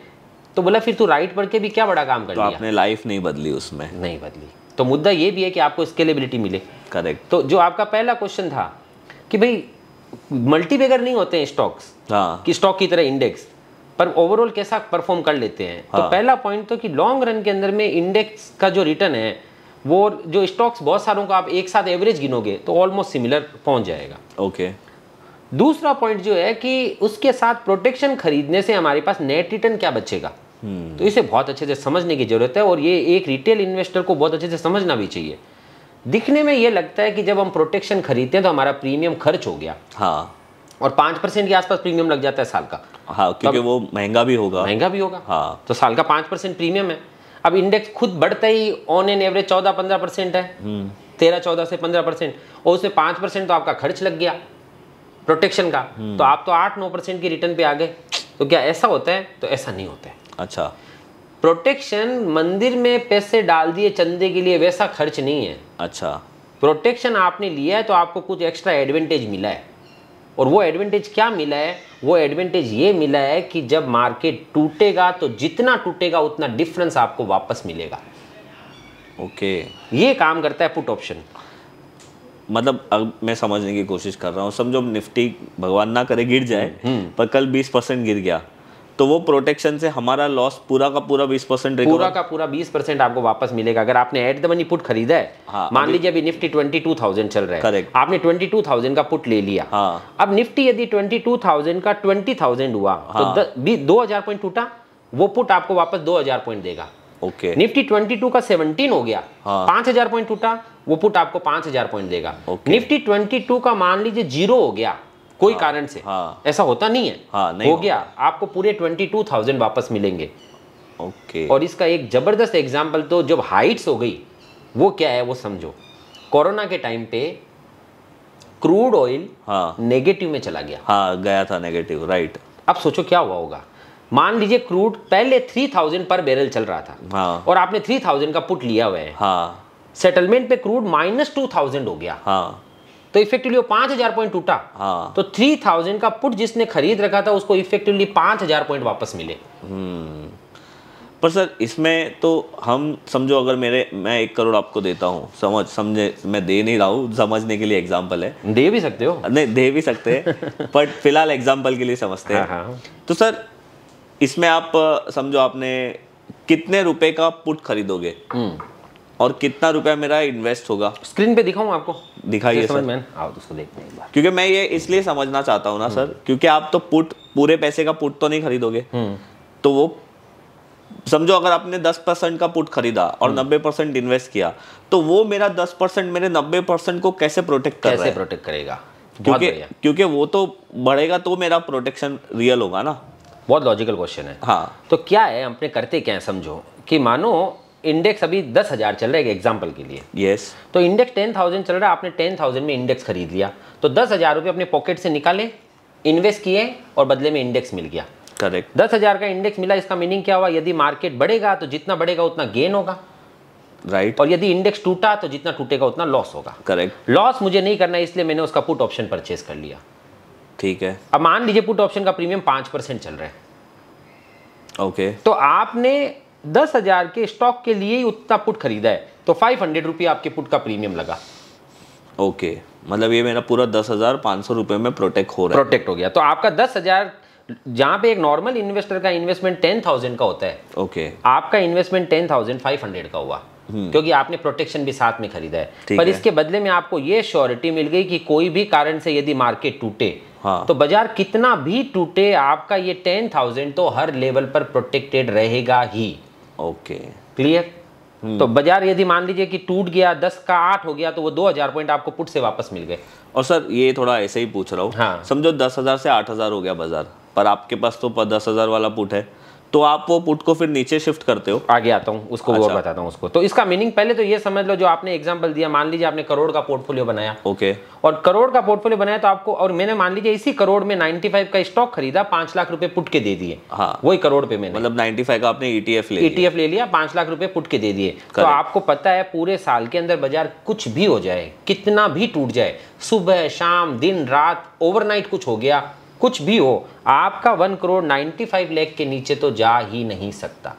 तो बोला फिर तू राइट पढ़ के भी क्या बड़ा काम कर तो लिया आपने लाइफ नहीं बदली उसमें नहीं बदली तो मुद्दा ये भी है कि आपको स्केलेबिलिटी मिले करेक्ट तो जो आपका पहला क्वेश्चन था कि भाई मल्टीबेगर नहीं होते हैं स्टॉक्स हाँ कि स्टॉक की तरह इंडेक्स पर ओवरऑल कैसा परफॉर्म कर लेते हैं तो हाँ। तो पहला पॉइंट तो कि लॉन्ग रन के अंदर में इंडेक्स का जो रिटर्न है वो जो स्टॉक्स बहुत सारों को आप एक साथ एवरेज गिनोगे तो ऑलमोस्ट सिमिलर पहुंच जाएगा ओके दूसरा पॉइंट जो है कि उसके साथ प्रोटेक्शन खरीदने से हमारे पास नेट रिटर्न क्या बचेगा हम्म। तो इसे बहुत अच्छे से समझने की ज़रूरत है और ये एक रिटेल इन्वेस्टर को बहुत अच्छे से समझना भी चाहिए दिखने में ये लगता है कि जब हम प्रोटेक्शन खरीदते हैं तो हमारा प्रीमियम खर्च हो गया हाँ और पांच परसेंट के आसपास प्रीमियम लग जाता है साल का हाँ क्योंकि वो महंगा भी होगा महंगा भी होगा हाँ तो साल का पांच परसेंट प्रीमियम है अब इंडेक्स खुद बढ़ता ही ऑन एन एवरेज चौदह पंद्रह परसेंट है हम्म। तेरह चौदह से पंद्रह परसेंट और उसमें पांच परसेंट तो आपका खर्च लग गया प्रोटेक्शन का हम्म। तो आप तो आठ नौ परसेंट की रिटर्न पे आ गए तो क्या ऐसा होता है तो ऐसा नहीं होता है अच्छा प्रोटेक्शन मंदिर में पैसे डाल दिए चंदे के लिए वैसा खर्च नहीं है अच्छा प्रोटेक्शन आपने लिया है तो आपको कुछ एक्स्ट्रा एडवांटेज मिला है और वो एडवांटेज क्या मिला है वो एडवांटेज ये मिला है कि जब मार्केट टूटेगा तो जितना टूटेगा उतना डिफरेंस आपको वापस मिलेगा ओके ये काम करता है पुट ऑप्शन मतलब अब मैं समझने की कोशिश कर रहा हूँ समझो निफ्टी भगवान ना करे गिर जाए हम्म। पर कल बीस परसेंट गिर गया तो वो प्रोटेक्शन से हमारा लॉस पूरा का पूरा 20 परसेंट पूरा का पूरा 20 परसेंट आपको वापस मिलेगा अगर आपने एट द मनी पुट खरीदा है हाँ, मान लीजिए अभी निफ्टी 22,000 चल रहा है करेक्ट आपने 22,000 का पुट ले लिया हाँ, अब निफ्टी यदि 22,000 का 20,000 हुआ तो हाँ, तो दो हजार पॉइंट टूटा वो पुट आपको वापस दो हजार पॉइंट देगा ओके okay. निफ्टी 22 का 17 हो गया हाँ। पांच हजार पॉइंट टूटा वो पुट आपको पांच हजार पॉइंट देगा okay. निफ्टी 22 का मान लीजिए जीरो हो गया कोई हाँ, कारण से हाँ, ऐसा होता नहीं है हाँ, नहीं हो गया आपको पूरे ट्वेंटी टू थाउजेंड वापस मिलेंगे ओके और इसका एक जबरदस्त एग्जाम्पल तो जब हाइट्स हो गई वो क्या है वो समझो कोरोना के टाइम पे क्रूड ऑयल हाँ नेगेटिव में चला गया हाँ गया था नेगेटिव राइट अब सोचो क्या हुआ होगा मान लीजिए क्रूड पहले थ्री थाउजेंड पर बैरल चल रहा था हाँ। और आपने थ्री थाउजेंड का पुट लिया हुआ है हाँ। सेटलमेंट पे क्रूड माइनस टू थाउजेंड हो गया हाँ। तो इफेक्टिवली वो पांच हजार पॉइंट टूटा हाँ। तो थ्री थाउजेंड का पुट जिसने खरीद रखा था उसको इफेक्टिवली पांच हजार पॉइंट वापस मिले हम्म। पर सर इसमें तो हम समझो अगर मेरे मैं एक करोड़ आपको देता हूँ समझ समझे मैं दे नहीं रहा हूँ समझने के लिए एग्जाम्पल है दे भी सकते हो नहीं दे भी सकते हैं बट फिलहाल एग्जाम्पल के लिए समझते हैं हाँ।, हाँ। तो सर इसमें आप समझो आपने कितने रुपए का पुट खरीदोगे हम्म। और कितना रुपया मेरा इन्वेस्ट होगा स्क्रीन पे दिखाऊं आपको दिखाइए सर मैं आओ उसको देखते हैं एक बार क्योंकि मैं ये इसलिए समझना चाहता हूँ ना हम्म। सर क्योंकि आप तो पुट पूरे पैसे का पुट तो नहीं खरीदोगे हम्म। तो वो समझो अगर आपने 10 परसेंट का पुट खरीदा और 90 हम्म। परसेंट इन्वेस्ट किया तो वो मेरा 10 परसेंट मेरे 90 परसेंट को कैसे प्रोटेक्ट कर कैसे प्रोटेक्ट करेगा क्योंकि क्योंकि वो तो बढ़ेगा तो मेरा प्रोटेक्शन रियल होगा ना बहुत लॉजिकल क्वेश्चन है हाँ तो क्या है अपने करते क्या है समझो कि मानो इंडेक्स अभी दस हज़ार चल रहा है एग्जाम्पल के लिए यस yes. तो इंडेक्स टेन थाउजेंड चल रहा है आपने टेन थाउजेंड में इंडेक्स खरीद लिया तो दस हज़ार रुपये अपने पॉकेट से निकाले इन्वेस्ट किए और बदले में इंडेक्स मिल गया करेक्ट दस हज़ार का इंडेक्स मिला इसका मीनिंग क्या हुआ यदि मार्केट बढ़ेगा तो जितना बढ़ेगा उतना गेन होगा राइट right. और यदि इंडेक्स टूटा तो जितना टूटेगा उतना लॉस होगा करेक्ट लॉस मुझे नहीं करना इसलिए मैंने उसका पुट ऑप्शन परचेज कर लिया ठीक है अब मान लीजिए पुट ऑप्शन का प्रीमियम पांच परसेंट चल रहा है ओके okay. तो आपने दस हज़ार के स्टॉक के लिए ही उतना पुट खरीदा है तो फाइव हंड्रेड रुपये आपके पुट का प्रीमियम लगा ओके मतलब ये मेरा पूरा दस हज़ार पाँच सौ रुपये में प्रोटेक्ट हो रहा है प्रोटेक्ट हो गया तो आपका दस हज़ार जहाँ पे एक नॉर्मल इन्वेस्टर का इन्वेस्टमेंट टेन थाउजेंड का होता है ओके okay. आपका investment ten thousand five hundred का हुआ हम्म। क्योंकि आपने प्रोटेक्शन भी साथ में खरीदा है पर है। इसके बदले में आपको ये श्योरिटी मिल गई कि कोई भी कारण से यदि मार्केट टूटे हाँ। तो बाजार कितना भी टूटे आपका ये टेन थाउजेंड तो हर लेवल पर प्रोटेक्टेड रहेगा ही ओके क्लियर हम्म। तो बाजार यदि मान लीजिए कि टूट गया दस का आठ हो गया तो वो दो हजार पॉइंट आपको पुट से वापस मिल गए और सर ये थोड़ा ऐसे ही पूछ रहा हूँ हाँ। समझो दस हजार से आठ हजार हो गया बाजार पर आपके पास तो दस हजार वाला पुट है तो आप वो पुट को फिर नीचे शिफ्ट करते हो आगे आता हूँ उसको अच्छा। वो बताता हूँ उसको तो इसका मीनिंग पहले तो ये समझ लो जो आपने एग्जांपल दिया मान लीजिए आपने करोड़ का पोर्टफोलियो बनाया ओके और करोड़ का पोर्टफोलियो बनाया तो आपको और मैंने मान लीजिए इसी करोड़ में 95 का स्टॉक खरीदा पांच लाख रुपए पुट के दे दिए हाँ वही करोड़ पे मैंने मतलब 95 का आपने ईटीएफ ले ईटीएफ ले लिया e पांच लाख रुपए पुट के दे दिए तो आपको पता है पूरे साल के अंदर बाजार कुछ भी हो जाए कितना भी टूट जाए सुबह शाम दिन रात ओवरनाइट कुछ हो गया कुछ भी हो आपका one crore ninety five lakh के नीचे तो जा ही नहीं सकता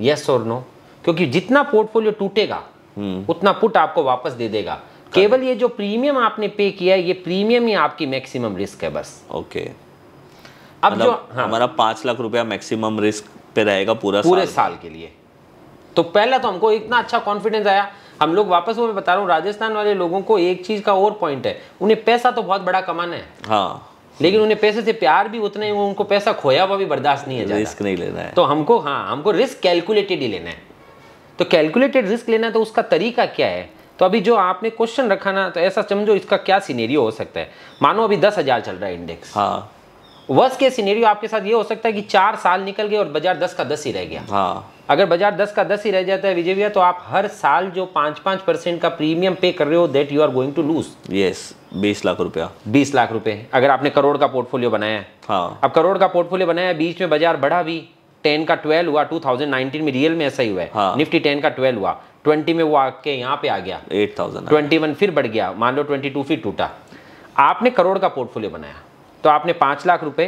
यस और नो क्योंकि जितना पोर्टफोलियो टूटेगा हम्म। उतना पुट आपको वापस दे देगा केवल ये जो प्रीमियम आपने पे किया ये प्रीमियम ही आपकी मैक्सिमम रिस्क है बस ओके अब जो मतलब हाँ, हमारा पांच लाख रुपया मैक्सिमम रिस्क पे रहेगा पूरा पूरे साल, साल के लिए तो पहला तो हमको इतना अच्छा कॉन्फिडेंस आया हम लोग वापस वो मैं बता रहा हूँ राजस्थान वाले लोगों को एक चीज का और पॉइंट है उन्हें पैसा तो बहुत बड़ा कमाना है हाँ लेकिन उन्हें पैसे से प्यार भी उतने ही उनको पैसा खोया हुआ भी बर्दाश्त नहीं है रिस्क नहीं लेना है तो हमको हाँ हमको रिस्क कैलकुलेटेड ही लेना है तो कैलकुलेटेड रिस्क लेना तो उसका तरीका क्या है तो अभी जो आपने क्वेश्चन रखा ना तो ऐसा समझो इसका क्या सीनेरियो हो सकता है मानो अभी दस हज़ार चल रहा है इंडेक्स हाँ वर्ष के सीनेरियो आपके साथ ये हो सकता है कि चार साल निकल गए और बाजार दस का दस ही रह गया हाँ अगर बाजार दस का दस ही रह जाता है विजय भैया तो आप हर साल जो पाँच पाँच परसेंट का प्रीमियम पे कर रहे हो that you are going to lose yes बीस लाख रुपया बीस लाख रुपए अगर आपने करोड़ का पोर्टफोलियो बनाया है हाँ अब करोड़ का पोर्टफोलियो बनाया बीच में बाजार बढ़ा भी टेन का ट्वेल्व हुआ टू थाउजेंड नाइनटीन में रियल में ऐसा ही हुआ है हाँ। निफ्टी टेन का ट्वेल्व हुआ ट्वेंटी में वो आके यहाँ पे आ गया एट थाउजेंड ट्वेंटी वन फिर बढ़ गया मान लो ट्वेंटी टू फिर टूटा आपने करोड़ का पोर्टफोलियो बनाया तो आपने पाँच लाख रुपए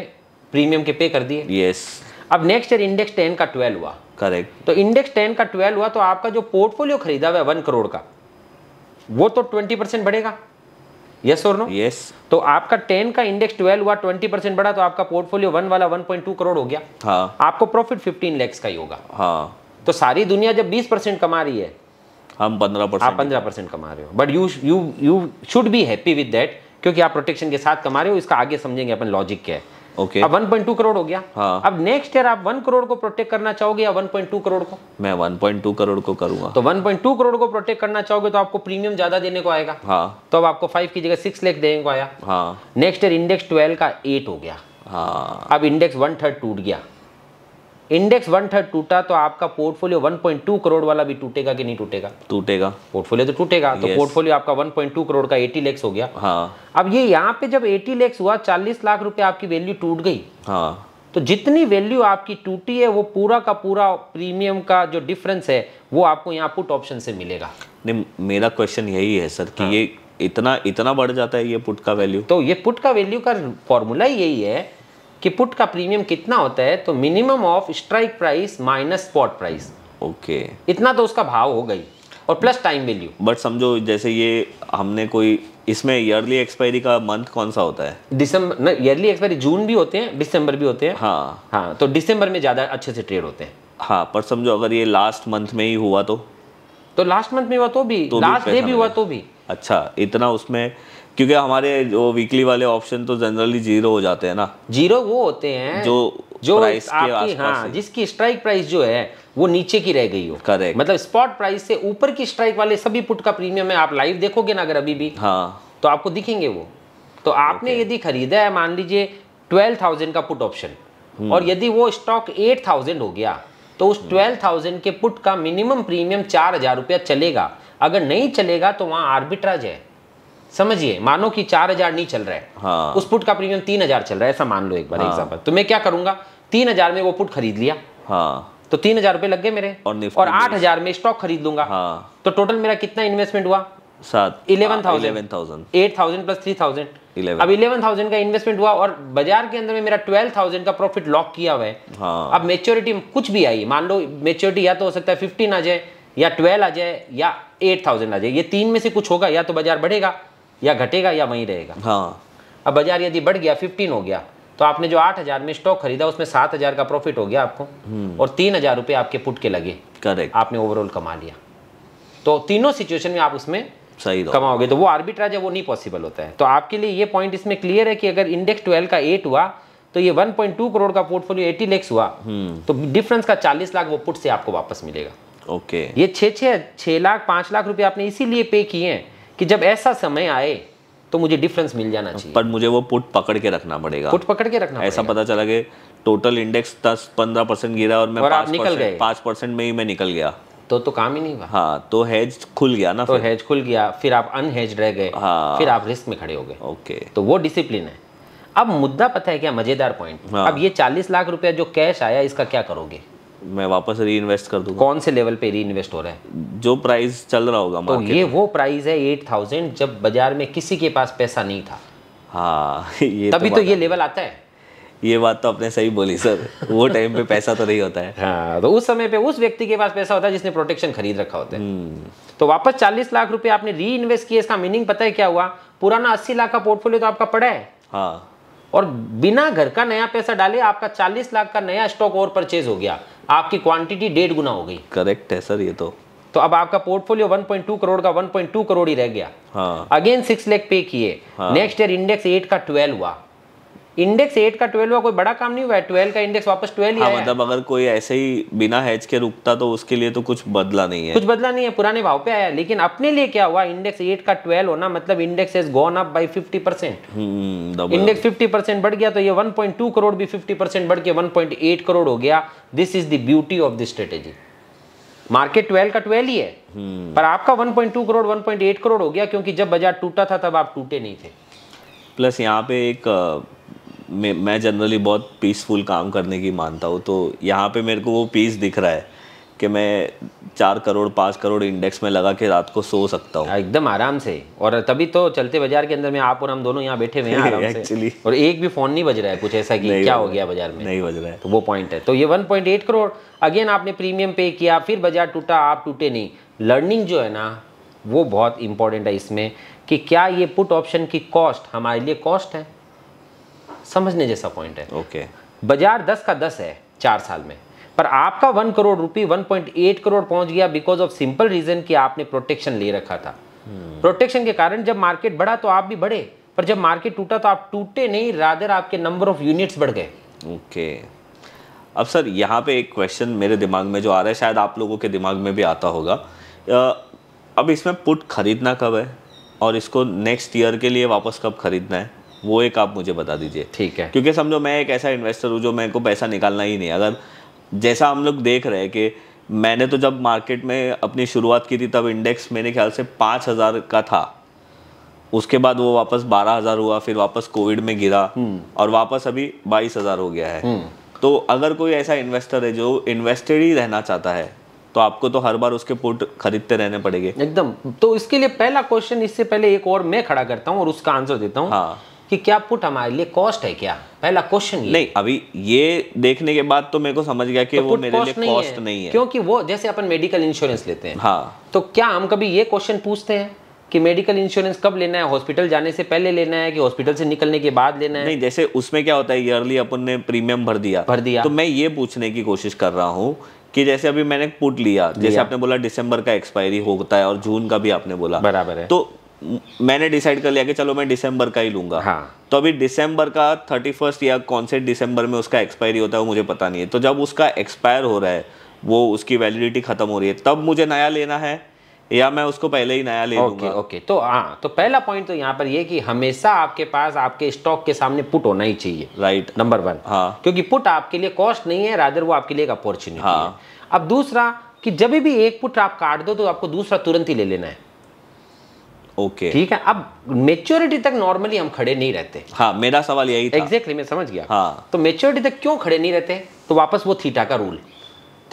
प्रीमियम के पे कर दिए यस अब नेक्स्ट ईयर इंडेक्स टेन का ट्वेल्व हुआ करेक्ट तो इंडेक्स टेन का ट्वेल्व हुआ तो आपका जो पोर्टफोलियो खरीदा हुआ वन करोड़ का वो तो ट्वेंटी परसेंट बढ़ेगा यस और नो यस तो आपका टेन का इंडेक्स ट्वेल्व हुआ ट्वेंटी परसेंट बढ़ा तो आपका पोर्टफोलियो वन वाला वन पॉइंट टू करोड़ हो गया हाँ आपको प्रॉफिट फिफ्टीन लैक्स का ही होगा हाँ तो सारी दुनिया जब बीस परसेंट कमा रही है हम पंद्रह परसेंट आप पंद्रह परसेंट कमा रहे हो but you you you should be happy with that क्योंकि आप प्रोटेक्शन के साथ कमा रहे हो इसका आगे समझेंगे अपन लॉजिक क्या है ओके अब 1.2 करोड़ हो गया हाँ. अब नेक्स्ट ईयर आप 1 करोड़ को प्रोटेक्ट करना चाहोगे या 1.2 करोड़ को मैं 1.2 करोड़ को करूंगा तो 1.2 करोड़ को प्रोटेक्ट करना चाहोगे तो आपको प्रीमियम ज्यादा देने को आएगा हाँ. तो अब आपको 5 की जगह 6 लाख देने को आया हाँ. नेक्स्ट ईयर इंडेक्स 12 का 8 हो गया हाँ. अब इंडेक्स वन थर्ड टूट गया इंडेक्स वन थर्ड टूटा तो आपका पोर्टफोलियो 1.2 करोड़ वाला भी टूटेगा कि नहीं टूटेगा टूटेगा पोर्टफोलियो तो टूटेगा तो पोर्टफोलियो आपका 1.2 करोड़ का 80 लैक्स हो गया हाँ अब ये यहाँ पे जब 80 लैक्स हुआ 40 लाख रुपए आपकी वैल्यू टूट गई हाँ तो जितनी वैल्यू आपकी टूटी है वो पूरा का पूरा प्रीमियम का जो डिफरेंस है वो आपको यहाँ पुट ऑप्शन से मिलेगा नहीं मेरा क्वेश्चन यही है सर की हाँ। ये इतना इतना बढ़ जाता है ये पुट का वैल्यू तो ये पुट का वैल्यू का फॉर्मूला यही है कि पुट का प्रीमियम कितना होता है तो minimum of strike price minus spot price okay इतना तो उसका भाव हो गई और प्लस टाइम वैल्यू बट समझो जैसे ये हमने कोई इसमें ईयरली एक्सपायरी का मंथ कौन सा होता है दिसंबर ना ईयरली एक्सपायरी जून भी होते हैं दिसंबर भी होते हैं हाँ हाँ तो दिसंबर में ज़्यादा अच्छे से ट्रेड होते हैं हाँ पर समझो अगर ये लास्ट मंथ में ही हुआ तो तो लास्ट मंथ में हुआ तो भी तो लास्ट डे भी, भी हुआ तो भी अच्छा इतना उसमें क्योंकि हमारे जो वीकली वाले ऑप्शन तो जनरली जीरो हो जाते हैं ना जीरो वो होते हैं जो जो प्राइस आपकी हाँ जिसकी स्ट्राइक प्राइस जो है वो नीचे की रह गई हो करेक्ट मतलब स्पॉट प्राइस से ऊपर की स्ट्राइक वाले सभी पुट का प्रीमियम है आप लाइव देखोगे ना अगर अभी भी हाँ तो आपको दिखेंगे वो तो आपने यदि खरीदा है मान लीजिए ट्वेल्व थाउजेंड का पुट ऑप्शन हम्म। और यदि वो स्टॉक एट थाउजेंड हो गया तो उस ट्वेल्व हम्म। थाउजेंड के पुट का मिनिमम प्रीमियम चार हजार रुपया चलेगा अगर नहीं चलेगा तो वहाँ आर्बिट्राज है समझिए मानो कि चार हजार नहीं चल रहा है हाँ। उस पुट का प्रीमियम तीन हजार चल रहा है ऐसा मान लो एक बार एग्जाम्पल हाँ। तो मैं क्या करूंगा तीन हजार में वो पुट खरीद लिया हाँ। तो तीन हजार रुपए लग गए मेरे और, और आठ हजार में स्टॉक खरीद लूंगा हाँ। तो टोटल मेरा कितना इन्वेस्टमेंट हुआ सात eleven thousand eight thousand plus three thousand अब इलेवन थाउजेंड का इन्वेस्टमेंट हुआ और बाजार के अंदर में मेरा ट्वेल्व थाउजेंड का प्रॉफिट लॉक किया हुआ है हाँ। अब मेच्योरिटी कुछ भी आई मान लो मेच्योरिटी या तो हो सकता है फिफ्टीन आ जाए या ट्वेल्व आ जाए या एट थाउजेंड आ जाए ये तीन में से कुछ होगा या तो बाजार बढ़ेगा या घटेगा या वहीं रहेगा हाँ अब बाजार यदि बढ़ गया फिफ्टीन हो गया तो आपने जो आठ हजार में स्टॉक खरीदा उसमें सात हजार का प्रॉफिट हो गया आपको हम्म। और तीन हजार रुपये आपके पुट के लगे करेक्ट आपने ओवरऑल कमा लिया तो तीनों सिचुएशन में आप उसमें सही कमाओगे तो वो आर्बिट्राज है वो नहीं पॉसिबल होता है तो आपके लिए ये पॉइंट इसमें क्लियर है कि अगर इंडेक्स ट्वेल्व का एट हुआ तो ये 1.2 करोड़ का पोर्टफोलियो 80 लेक्स हुआ हम्म। तो डिफरेंस का 40 लाख वो पुट से आपको वापस मिलेगा ओके ये छः छः छः लाख पाँच लाख रुपए आपने इसीलिए पे किए हैं कि जब ऐसा समय आए तो मुझे डिफरेंस मिल जाना चाहिए पर मुझे वो पुट पकड़ के रखना पड़ेगा पुट पकड़ के रखना ऐसा पता चला कि टोटल इंडेक्स दस पंद्रह परसेंट गिरा और मैं और पाँच निकल गए पाँच परसेंट में ही मैं निकल गया तो तो काम ही नहीं हुआ हाँ तो हेज खुल गया ना तो फिर? हेज खुल गया फिर आप अनहेज रह गए हाँ, फिर आप रिस्क में खड़े हो गए ओके तो वो डिसिप्लिन है अब मुद्दा पता है क्या मजेदार पॉइंट हाँ, अब ये चालीस लाख रुपया जो कैश आया इसका क्या करोगे मैं वापस री इन्वेस्ट कर दूंगा कौन से लेवल पे री इन्वेस्ट हो रहा है जो प्राइस चल रहा होगा तो ये वो प्राइस है एट थाउजेंड जब बाजार में किसी के पास पैसा नहीं था हाँ ये तभी तो, तो ये लेवल आता है ये बात तो आपने सही बोली सर वो टाइम पे पैसा तो नहीं होता है हाँ तो उस समय पे उस व्यक्ति के पास पैसा होता है जिसने प्रोटेक्शन खरीद रखा होता है हम्म। तो वापस चालीस लाख रुपए आपने री इन्वेस्ट किया इसका मीनिंग पता है क्या हुआ पुराना अस्सी लाख का पोर्टफोलियो तो आपका पड़ा है हाँ और बिना घर का नया पैसा डाले आपका चालीस लाख का नया स्टॉक और परचेज हो गया आपकी क्वांटिटी डेढ़ गुना हो गई करेक्ट है सर ये तो तो अब आपका पोर्टफोलियो 1.2 करोड़ का 1.2 करोड़ ही रह गया अगेन सिक्स लेख पे किए नेक्स्ट ईयर इंडेक्स एट का ट्वेल्व हुआ इंडेक्स एट का ट्वेल्व का कोई बड़ा काम नहीं हुआ है ट्वेल्व का इंडेक्स वापस ट्वेल्व हाँ, मतलब अगर कोई ऐसे ही बिना हैच के रुकता तो उसके लिए तो कुछ बदला नहीं है कुछ बदला नहीं है पुराने भाव पे आया लेकिन अपने लिए क्या हुआ इंडेक्स एट का ट्वेल्व होना मतलब index is gone up by fifty percent index fifty percent बढ़ गया तो ये वन पॉइंट टू करोड़ भी फिफ्टी परसेंट बढ़ के वन पॉइंट एट करोड़ हो गया this is the beauty of this strategy market twelve का ट्वेल्व ही है हम्म। पर आपका 1.2 करोड़ 1.8 करोड़ हो गया क्योंकि जब बाजार टूटा था तब आप टूटे नहीं थे प्लस यहाँ पे एक मैं जनरली बहुत पीसफुल काम करने की मानता हूँ तो यहाँ पे मेरे को वो पीस दिख रहा है कि मैं चार करोड़ पाँच करोड़ इंडेक्स में लगा के रात को सो सकता हूँ एकदम आराम से और तभी तो चलते बाजार के अंदर में आप और हम दोनों यहाँ बैठे हुए हैं आराम से और एक भी फोन नहीं बज रहा है कुछ ऐसा कि क्या हो गया बाजार में नहीं बज रहा है तो वो पॉइंट है तो ये वन करोड़ अगेन आपने प्रीमियम पे किया फिर बाजार टूटा आप टूटे नहीं लर्निंग जो है ना वो बहुत इंपॉर्टेंट है इसमें कि क्या ये पुट ऑप्शन की कॉस्ट हमारे लिए कॉस्ट है समझने जैसा पॉइंट है ओके बाजार दस का दस है चार साल में पर आपका one crore rupee eight crore पहुंच गया बिकॉज ऑफ सिंपल रीजन कि आपने प्रोटेक्शन ले रखा था प्रोटेक्शन hmm. के कारण जब मार्केट बढ़ा तो आप भी बढ़े पर जब मार्केट टूटा तो आप टूटे नहीं रादर आपके नंबर ऑफ यूनिट्स बढ़ गए ओके अब सर यहाँ पे एक क्वेश्चन मेरे दिमाग में जो आ रहा है शायद आप लोगों के दिमाग में भी आता होगा अब इसमें पुट खरीदना कब है और इसको नेक्स्ट ईयर के लिए वापस कब खरीदना है वो एक आप मुझे बता दीजिए ठीक है क्योंकि समझो मैं एक ऐसा इन्वेस्टर हूँ जो मेरे को पैसा निकालना ही नहीं अगर जैसा हम लोग देख रहे हैं कि मैंने तो जब मार्केट में अपनी शुरुआत की थी तब इंडेक्स मेरे ख्याल से पाँच हज़ार का था उसके बाद वो वापस बारह हज़ार हुआ फिर वापस कोविड में गिरा हम्म। और वापस अभी बाईस हज़ार हो गया है हम्म। तो अगर कोई ऐसा इन्वेस्टर है जो इन्वेस्टेड ही रहना चाहता है तो आपको तो हर बार उसके पुट खरीदते रहने पड़ेंगे एकदम तो इसके लिए पहला क्वेश्चन इससे पहले एक और मैं खड़ा करता हूँ और उसका आंसर देता हूँ हाँ कि क्या पुट हमारे लिए कॉस्ट है क्या पहला क्वेश्चन नहीं अभी ये देखने के बाद तो मेरे को समझ गया कि तो वो मेरे लिए कॉस्ट नहीं, नहीं है क्योंकि वो जैसे अपन मेडिकल इंश्योरेंस लेते हैं हाँ तो क्या हम कभी ये क्वेश्चन पूछते हैं कि मेडिकल इंश्योरेंस कब लेना है हॉस्पिटल जाने से पहले लेना है कि हॉस्पिटल से निकलने के बाद लेना है नहीं जैसे उसमें क्या होता है ईयरली अपन ने प्रीमियम भर दिया भर दिया तो मैं ये पूछने की कोशिश कर रहा हूँ कि जैसे अभी मैंने पुट लिया जैसे आपने बोला दिसंबर का एक्सपायरी होता है और जून का भी आपने बोला बराबर है तो मैंने डिसाइड कर लिया कि चलो मैं दिसंबर का ही लूंगा हाँ. तो अभी दिसंबर का थर्टी फर्स्ट या कौन से दिसंबर में उसका एक्सपायरी होता है वो मुझे पता नहीं है तो जब उसका एक्सपायर हो रहा है वो उसकी वैलिडिटी खत्म हो रही है तब मुझे नया लेना है या मैं उसको पहले ही नया ले ओके ओके तो हाँ तो पहला पॉइंट तो यहाँ पर ये कि हमेशा आपके पास आपके स्टॉक के सामने पुट होना ही चाहिए राइट नंबर वन हाँ क्योंकि पुट आपके लिए कॉस्ट नहीं है राधर वो आपके लिए एक अपॉर्चुनिटी हाँ. है अब दूसरा कि जब भी एक पुट आप काट दो तो आपको दूसरा तुरंत ही ले लेना है ओके ठीक है अब मेच्योरिटी तक नॉर्मली हम खड़े नहीं रहते हाँ मेरा सवाल यही था एग्जैक्टली exactly, मैं समझ गया हाँ तो मेच्योरिटी तक क्यों खड़े नहीं रहते तो वापस वो थीटा का रूल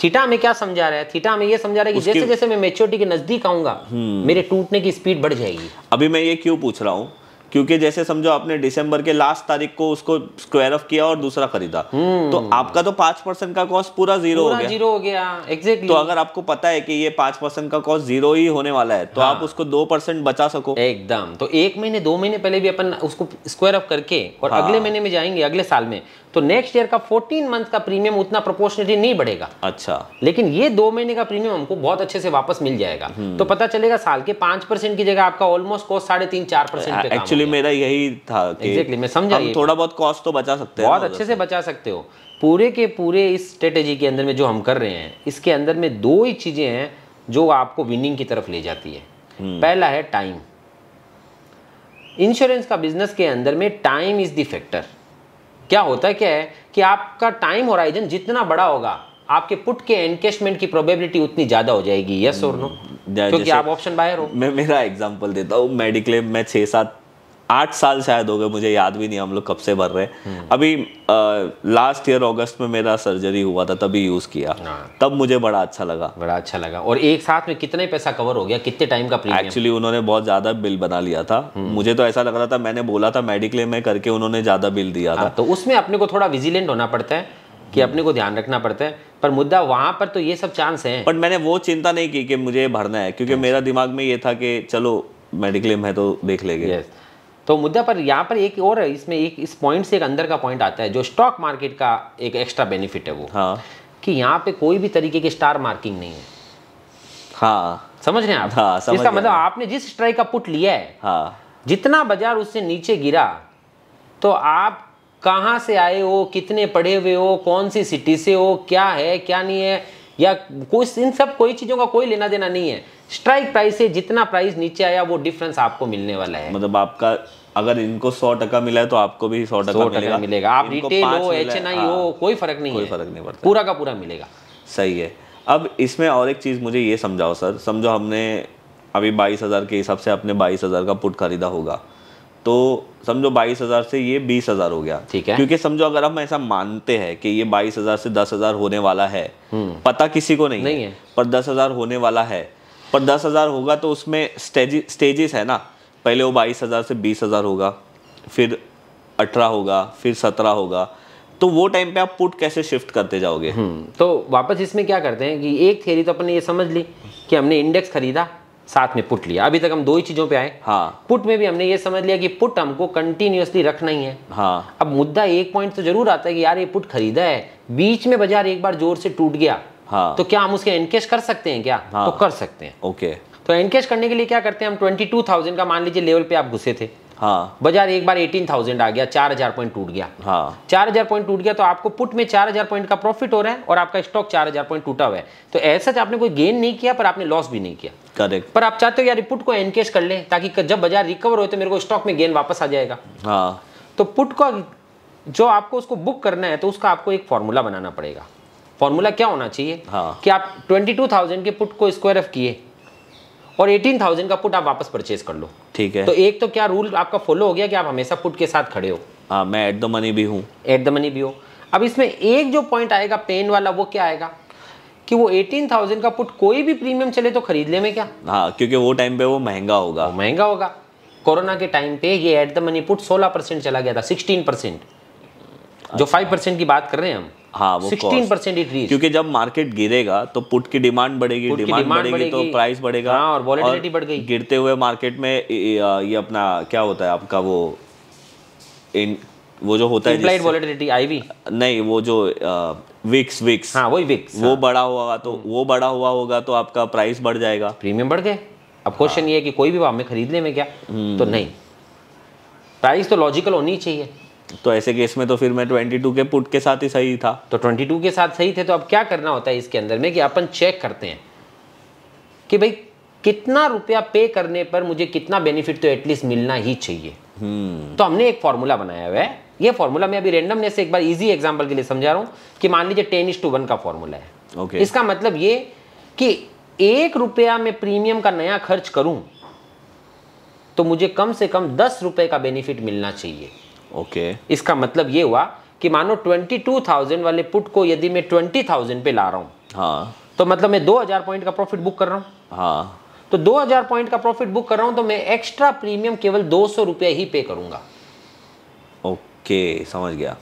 थीटा हमें क्या समझा रहा है थीटा हमें ये समझा रहा है कि जैसे जैसे मैं मेच्योरिटी के नजदीक आऊंगा हम्म। मेरे टूटने की स्पीड बढ़ जाएगी अभी मैं ये क्यों पूछ रहा हूँ क्योंकि जैसे समझो आपने दिसंबर के लास्ट तारीख को उसको स्क्वायर ऑफ किया और दूसरा खरीदा हम्म। तो आपका तो पांच परसेंट का कॉस्ट पूरा जीरो पूरा हो गया जीरो हो गया एग्जैक्टली तो अगर आपको पता है कि ये पांच परसेंट का कॉस्ट जीरो ही होने वाला है तो हाँ। आप उसको दो परसेंट बचा सको एकदम तो एक महीने दो महीने पहले भी अपन उसको स्क्वायर ऑफ करके और हाँ। अगले महीने में जाएंगे अगले साल में तो नेक्स्ट ईयर का फोर्टीन मंथ का प्रीमियम उतना प्रोपोर्शनली नहीं बढ़ेगा अच्छा लेकिन ये दो महीने का प्रीमियम हमको बहुत अच्छे से वापस मिल जाएगा हम्म। तो पता चलेगा साल के पांच परसेंट की जगह आपका ऑलमोस्ट कॉस्ट साढ़े तीन चार परसेंट एक्चुअली मेरा यही था कि exactly, मैं समझा हम थोड़ा बहुत कॉस्ट तो बचा सकते हैं बहुत अच्छे से बचा सकते हो पूरे के पूरे इस स्ट्रेटेजी के अंदर में जो हम कर रहे हैं इसके अंदर में दो ही चीज़ें हैं जो आपको विनिंग की तरफ ले जाती है हम्म। पहला है टाइम इंश्योरेंस का बिजनेस के अंदर में टाइम इज़ द फैक्टर क्या होता है क्या है कि आपका टाइम होराइजन जितना बड़ा होगा आपके पुट के एनकेशमेंट की प्रोबेबिलिटी उतनी ज्यादा हो जाएगी यस और नो क्योंकि आप ऑप्शन बायर हो मैं मेरा एग्जांपल देता हूँ मेडिक्लेम मैं छः सात आठ साल शायद हो गए मुझे याद भी नहीं हम लोग कब से भर रहे हैं हम्म। अभी लास्ट ईयर अगस्त में मेरा सर्जरी हुआ था तभी यूज़ किया हाँ। तब मुझे बड़ा अच्छा लगा बड़ा अच्छा लगा और एक साथ में कितने पैसा कवर हो गया कितने टाइम का प्रीमियम एक्चुअली उन्होंने बहुत ज़्यादा बिल बना लिया था हम्म। मुझे तो ऐसा लग रहा था मैंने बोला था मेडिक्लेम में करके उन्होंने ज़्यादा बिल दिया हाँ, था तो उसमें अपने को थोड़ा विजिलेंट होना पड़ता है कि हम्म। अपने को ध्यान रखना पड़ता है पर मुद्दा वहां पर तो ये सब चांस है बट मैंने वो चिंता नहीं की कि मुझे भरना है क्योंकि मेरा दिमाग में ये था कि चलो मेडिक्लेम है तो देख लेंगे तो मुद्दा पर यहाँ पर एक और इसमें एक इस पॉइंट से एक अंदर का पॉइंट आता है जो स्टॉक मार्केट का एक एक्स्ट्रा बेनिफिट है वो हाँ कि यहाँ पे कोई भी तरीके की स्टार मार्किंग नहीं है हाँ समझ रहे हैं आप हाँ, समझ इसका मतलब आपने जिस स्ट्राइक का पुट लिया है हाँ जितना बाजार उससे नीचे गिरा तो आप कहाँ से आए हो कितने पढ़े हुए हो कौन सी सिटी से हो क्या है क्या नहीं है या कुछ इन सब कोई चीज़ों का कोई लेना देना नहीं है स्ट्राइक प्राइस से जितना प्राइस नीचे आया वो डिफरेंस आपको मिलने वाला है मतलब आपका अगर इनको सौ टका मिला है तो आपको भी सौ टका मिलेगा मिलेगा आप रिटेल हो एच एन आई हो कोई फर्क नहीं कोई फर्क नहीं पड़ता पूरा का पूरा मिलेगा सही है अब इसमें और एक चीज़ मुझे ये समझाओ सर समझो हमने अभी बाईस हज़ार के हिसाब से आपने बाईस हज़ार का पुट खरीदा होगा तो समझो बाईस हज़ार से ये बीस हज़ार हो गया ठीक है क्योंकि समझो अगर हम ऐसा मानते हैं कि ये बाईस हज़ार से दस हज़ार होने वाला है हम्म। पता किसी को नहीं, नहीं है पर दस हज़ार होने वाला है पर दस हज़ार होगा तो उसमें स्टेजेस है ना पहले वो बाईस हज़ार से बीस हज़ार होगा फिर अठारह होगा फिर सत्रह होगा तो वो टाइम पे आप पुट कैसे शिफ्ट करते जाओगे हम्म, तो वापस इसमें क्या करते हैं कि एक थेरी तो अपने ये समझ ली कि हमने इंडेक्स खरीदा साथ में पुट लिया अभी तक हम दो ही चीज़ों पे आए हाँ पुट में भी हमने ये समझ लिया कि पुट हमको कंटिन्यूसली रखना ही है हाँ अब मुद्दा एक पॉइंट तो जरूर आता है कि यार ये पुट खरीदा है बीच में बाजार एक बार जोर से टूट गया हाँ तो क्या हम उसके एनकेश कर सकते हैं क्या हाँ, तो कर सकते हैं ओके तो एनकेश करने के लिए क्या करते हैं हम ट्वेंटी टू थाउजेंड का मान लीजिए लेवल पे आप घुसे थे हाँ बाजार एक बार एटीन थाउजेंड आ गया चार हजार पॉइंट टूट गया हाँ चार हजार पॉइंट टूट गया तो आपको पुट में चार हजार पॉइंट का प्रॉफिट हो रहा है और आपका स्टॉक चार हजार पॉइंट टूटा हुआ है तो ऐसा तो आपने कोई गेन नहीं किया पर आपने लॉस भी नहीं किया करेक्ट पर आप चाहते हो यार पुट को एनकेश कर ले ताकि जब बाजार रिकवर हो तो मेरे को स्टॉक में गेन वापस आ जाएगा हाँ तो पुट को जो आपको उसको बुक करना है तो उसका आपको एक फॉर्मूला बनाना पड़ेगा फॉर्मूला क्या होना चाहिए हाँ। कि आप 22,000 के पुट को स्क्वायर ऑफ किए और 18,000 का पुट आप वापस परचेज कर लो ठीक है तो एक तो क्या रूल आपका फॉलो हो गया कि आप हमेशा पुट के साथ खड़े हो हाँ मैं एट द मनी भी हूँ एट द मनी भी हो अब इसमें एक जो पॉइंट आएगा पेन वाला वो क्या आएगा कि वो 18,000 का पुट कोई भी प्रीमियम चले तो खरीद ले में क्या हाँ क्योंकि वो टाइम पे वो महंगा होगा वो महंगा होगा कोरोना के टाइम पे ये at the money put 16 percent चला गया था 16 परसेंट जो 5 अच्छा। परसेंट की बात कर रहे हैं हम हाँ वो 16 परसेंट इट क्योंकि जब मार्केट गिरेगा तो पुट की डिमांड बढ़ेगी डिमांड बढ़ेगी, तो प्राइस बढ़ेगा हाँ, और वॉलिटी बढ़ गई गिरते हुए मार्केट में ये अपना क्या होता है आपका वो इन वो जो होता है वॉलेटिलिटी आईवी नहीं वो जो विक्स विक्स हाँ वही विक्स वो हाँ. बड़ा हुआ तो हम्म. वो बड़ा हुआ होगा तो आपका प्राइस बढ़ जाएगा प्रीमियम बढ़ गए अब क्वेश्चन हाँ. ये है कि कोई भी भाव में खरीदने में क्या हम्म. तो नहीं प्राइस तो लॉजिकल होनी चाहिए तो ऐसे केस में तो फिर मैं ट्वेंटी टू के पुट के साथ ही सही था तो ट्वेंटी टू के साथ सही थे तो अब क्या करना होता है इसके अंदर में कि अपन चेक करते हैं कि भाई कितना रुपया पे करने पर मुझे कितना बेनिफिट तो एटलीस्ट मिलना ही चाहिए हम्म। तो हमने एक फॉर्मूला बनाया हुआ है ये फॉर्मूला मैं अभी रेंडमनेस से एक बार इजी एग्जांपल के लिए समझा रहा हूँ कि मान लीजिए टेन इज टू वन का फॉर्मूला है ओके इसका मतलब ये कि एक रुपया में प्रीमियम का नया खर्च करूं तो मुझे कम से कम दस रुपए का बेनिफिट मिलना चाहिए ओके okay. इसका मतलब ये हुआ कि मानो 22,000 वाले पुट को यदि मैं 20,000 पे ला रहा हूँ हाँ तो मतलब मैं 2,000 पॉइंट का प्रॉफिट बुक कर रहा हूँ हाँ तो 2,000 पॉइंट का प्रॉफिट बुक कर रहा हूँ तो मैं एक्स्ट्रा प्रीमियम केवल दो सौ रुपया ही पे करूँगा ओके okay, समझ गया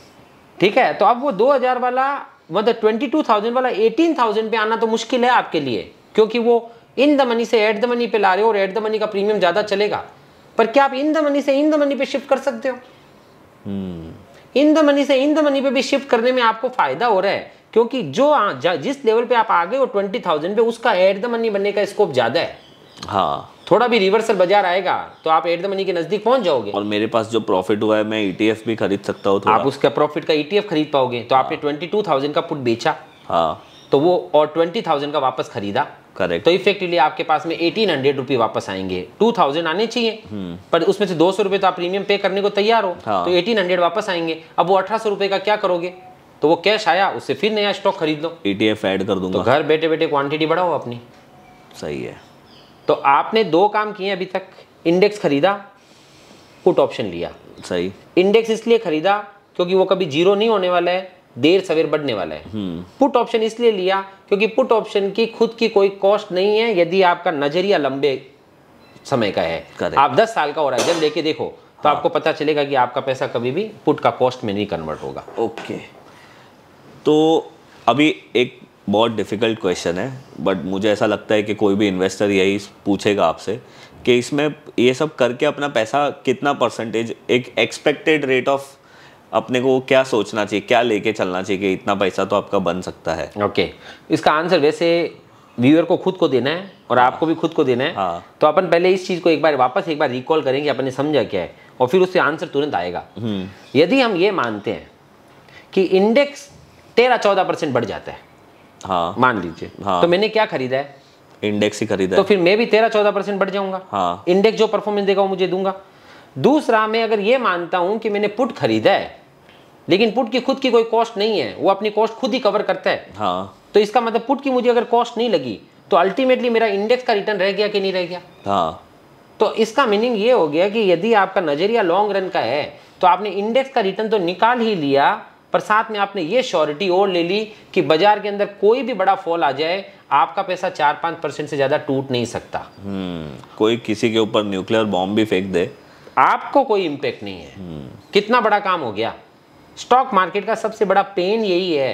ठीक है तो अब वो दो वाला मतलब 22,000 वाला 18,000 पे आना तो मुश्किल है आपके लिए क्योंकि वो इन द मनी से एट द मनी पे ला रहे हो और एट द मनी का प्रीमियम ज़्यादा चलेगा पर क्या आप इन द मनी से इन द मनी पे शिफ्ट कर सकते हो इन द मनी से इन द मनी पे भी शिफ्ट करने में आपको फायदा हो रहा है क्योंकि जो जिस लेवल पे आप आ गए हो ट्वेंटी थाउजेंड पे उसका एट द मनी बनने का स्कोप ज्यादा है हाँ थोड़ा भी रिवर्सल बाजार आएगा तो आप एट द मनी के नजदीक पहुंच जाओगे और मेरे पास जो प्रॉफिट हुआ है मैं ईटीएफ e भी खरीद सकता हूँ आप उसका प्रॉफिट का ईटीएफ e खरीद पाओगे तो आपने ट्वेंटी हाँ। का पुट बेचा हाँ तो वो और ट्वेंटी का वापस खरीदा करेक्ट तो इफेक्टिवली आपके पास में एटीन हंड्रेड रुपी वापस आएंगे टू थाउजेंड आने चाहिए हम्म। पर उसमें से दो सौ रुपए तो आप प्रीमियम पे करने को तैयार हो हाँ। तो एटीन हंड्रेड वापस आएंगे अब वो अठारह सौ रुपए का क्या करोगे तो वो कैश आया उससे फिर नया स्टॉक खरीद लो ईटीएफ ऐड कर दूंगा तो घर बैठे बैठे क्वांटिटी बढ़ाओ अपनी सही है तो आपने दो काम किए अभी तक इंडेक्स खरीदा पुट ऑप्शन लिया सही इंडेक्स इसलिए खरीदा क्योंकि वो कभी जीरो नहीं होने वाला है देर सवेर बढ़ने वाला है पुट हम्म। ऑप्शन इसलिए लिया क्योंकि पुट ऑप्शन की खुद की कोई कॉस्ट नहीं है यदि आपका नजरिया लंबे समय का है आप 10 साल का हो रहा जब लेके देखो तो हाँ. आपको पता चलेगा कि आपका पैसा कभी भी पुट का कॉस्ट में नहीं कन्वर्ट होगा ओके तो अभी एक बहुत डिफ़िकल्ट क्वेश्चन है बट मुझे ऐसा लगता है कि कोई भी इन्वेस्टर यही पूछेगा आपसे कि इसमें ये सब करके अपना पैसा कितना परसेंटेज एक एक्सपेक्टेड रेट ऑफ अपने को क्या सोचना चाहिए क्या लेके चलना चाहिए कि इतना पैसा तो आपका बन सकता है ओके इसका आंसर वैसे व्यूअर को खुद को देना है और हाँ। आपको भी खुद को देना है हाँ। तो अपन पहले इस चीज़ को एक बार वापस एक बार रिकॉल करेंगे अपन ने समझा क्या है और फिर उससे आंसर तुरंत आएगा हम्म। यदि हम ये मानते हैं कि इंडेक्स तेरह चौदह परसेंट बढ़ जाता है हाँ मान लीजिए हाँ। तो मैंने क्या खरीदा है इंडेक्स ही खरीदा तो फिर मैं भी तेरह चौदह परसेंट बढ़ जाऊंगा इंडेक्स हाँ। जो परफॉर्मेंस देगा वो मुझे दूंगा दूसरा मैं अगर ये मानता हूँ कि मैंने पुट खरीदा है लेकिन पुट की खुद की कोई कॉस्ट नहीं है वो अपनी कॉस्ट खुद ही कवर करता है हाँ तो इसका मतलब पुट की मुझे अगर कॉस्ट नहीं लगी तो अल्टीमेटली मेरा इंडेक्स का रिटर्न रह गया कि नहीं रह गया हाँ तो इसका मीनिंग ये हो गया कि यदि आपका नजरिया लॉन्ग रन का है तो आपने इंडेक्स का रिटर्न तो निकाल ही लिया पर साथ में आपने ये श्योरिटी और ले ली कि बाजार के अंदर कोई भी बड़ा फॉल आ जाए आपका पैसा चार पाँच परसेंट से ज़्यादा टूट नहीं सकता हम्म, कोई किसी के ऊपर न्यूक्लियर बॉम्ब भी फेंक दे आपको कोई इम्पेक्ट नहीं है हम्म। कितना बड़ा काम हो गया स्टॉक मार्केट का सबसे बड़ा पेन यही है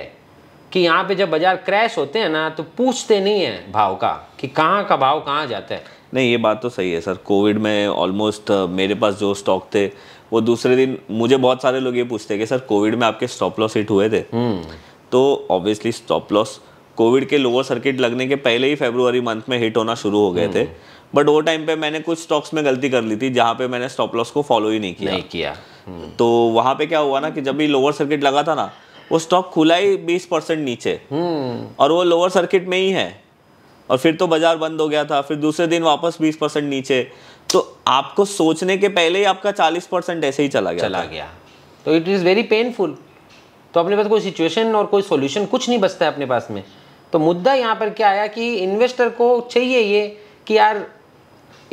कि यहाँ पे जब बाजार क्रैश होते हैं ना तो पूछते नहीं है भाव का कि कहाँ का भाव कहाँ जाता है नहीं ये बात तो सही है सर कोविड में ऑलमोस्ट uh, मेरे पास जो स्टॉक थे वो दूसरे दिन मुझे बहुत सारे लोग ये पूछते हैं कि सर कोविड में आपके स्टॉप लॉस हिट हुए थे हम्म। तो ऑब्वियसली स्टॉप लॉस कोविड के लोअर सर्किट लगने के पहले ही फेब्रुवरी मंथ में हिट होना शुरू हो गए थे बट हम्म। वो टाइम पे मैंने कुछ स्टॉक्स में गलती कर ली थी जहाँ पे मैंने स्टॉप लॉस को फॉलो ही नहीं किया नहीं किया तो वहां पे क्या हुआ ना कि जब भी लोअर सर्किट लगा था ना वो स्टॉक खुला ही बीस परसेंट नीचे हम्म। और वो लोअर सर्किट में ही है और फिर तो बाजार बंद हो गया था फिर दूसरे दिन वापस बीस परसेंट नीचे तो आपको सोचने के पहले ही आपका चालीस परसेंट ऐसे ही चला गया चला गया तो इट इज़ वेरी पेनफुल तो अपने पास कोई सिचुएशन और कोई सोल्यूशन कुछ नहीं बचता है अपने पास में तो मुद्दा यहाँ पर क्या आया कि इन्वेस्टर को चाहिए ये कि यार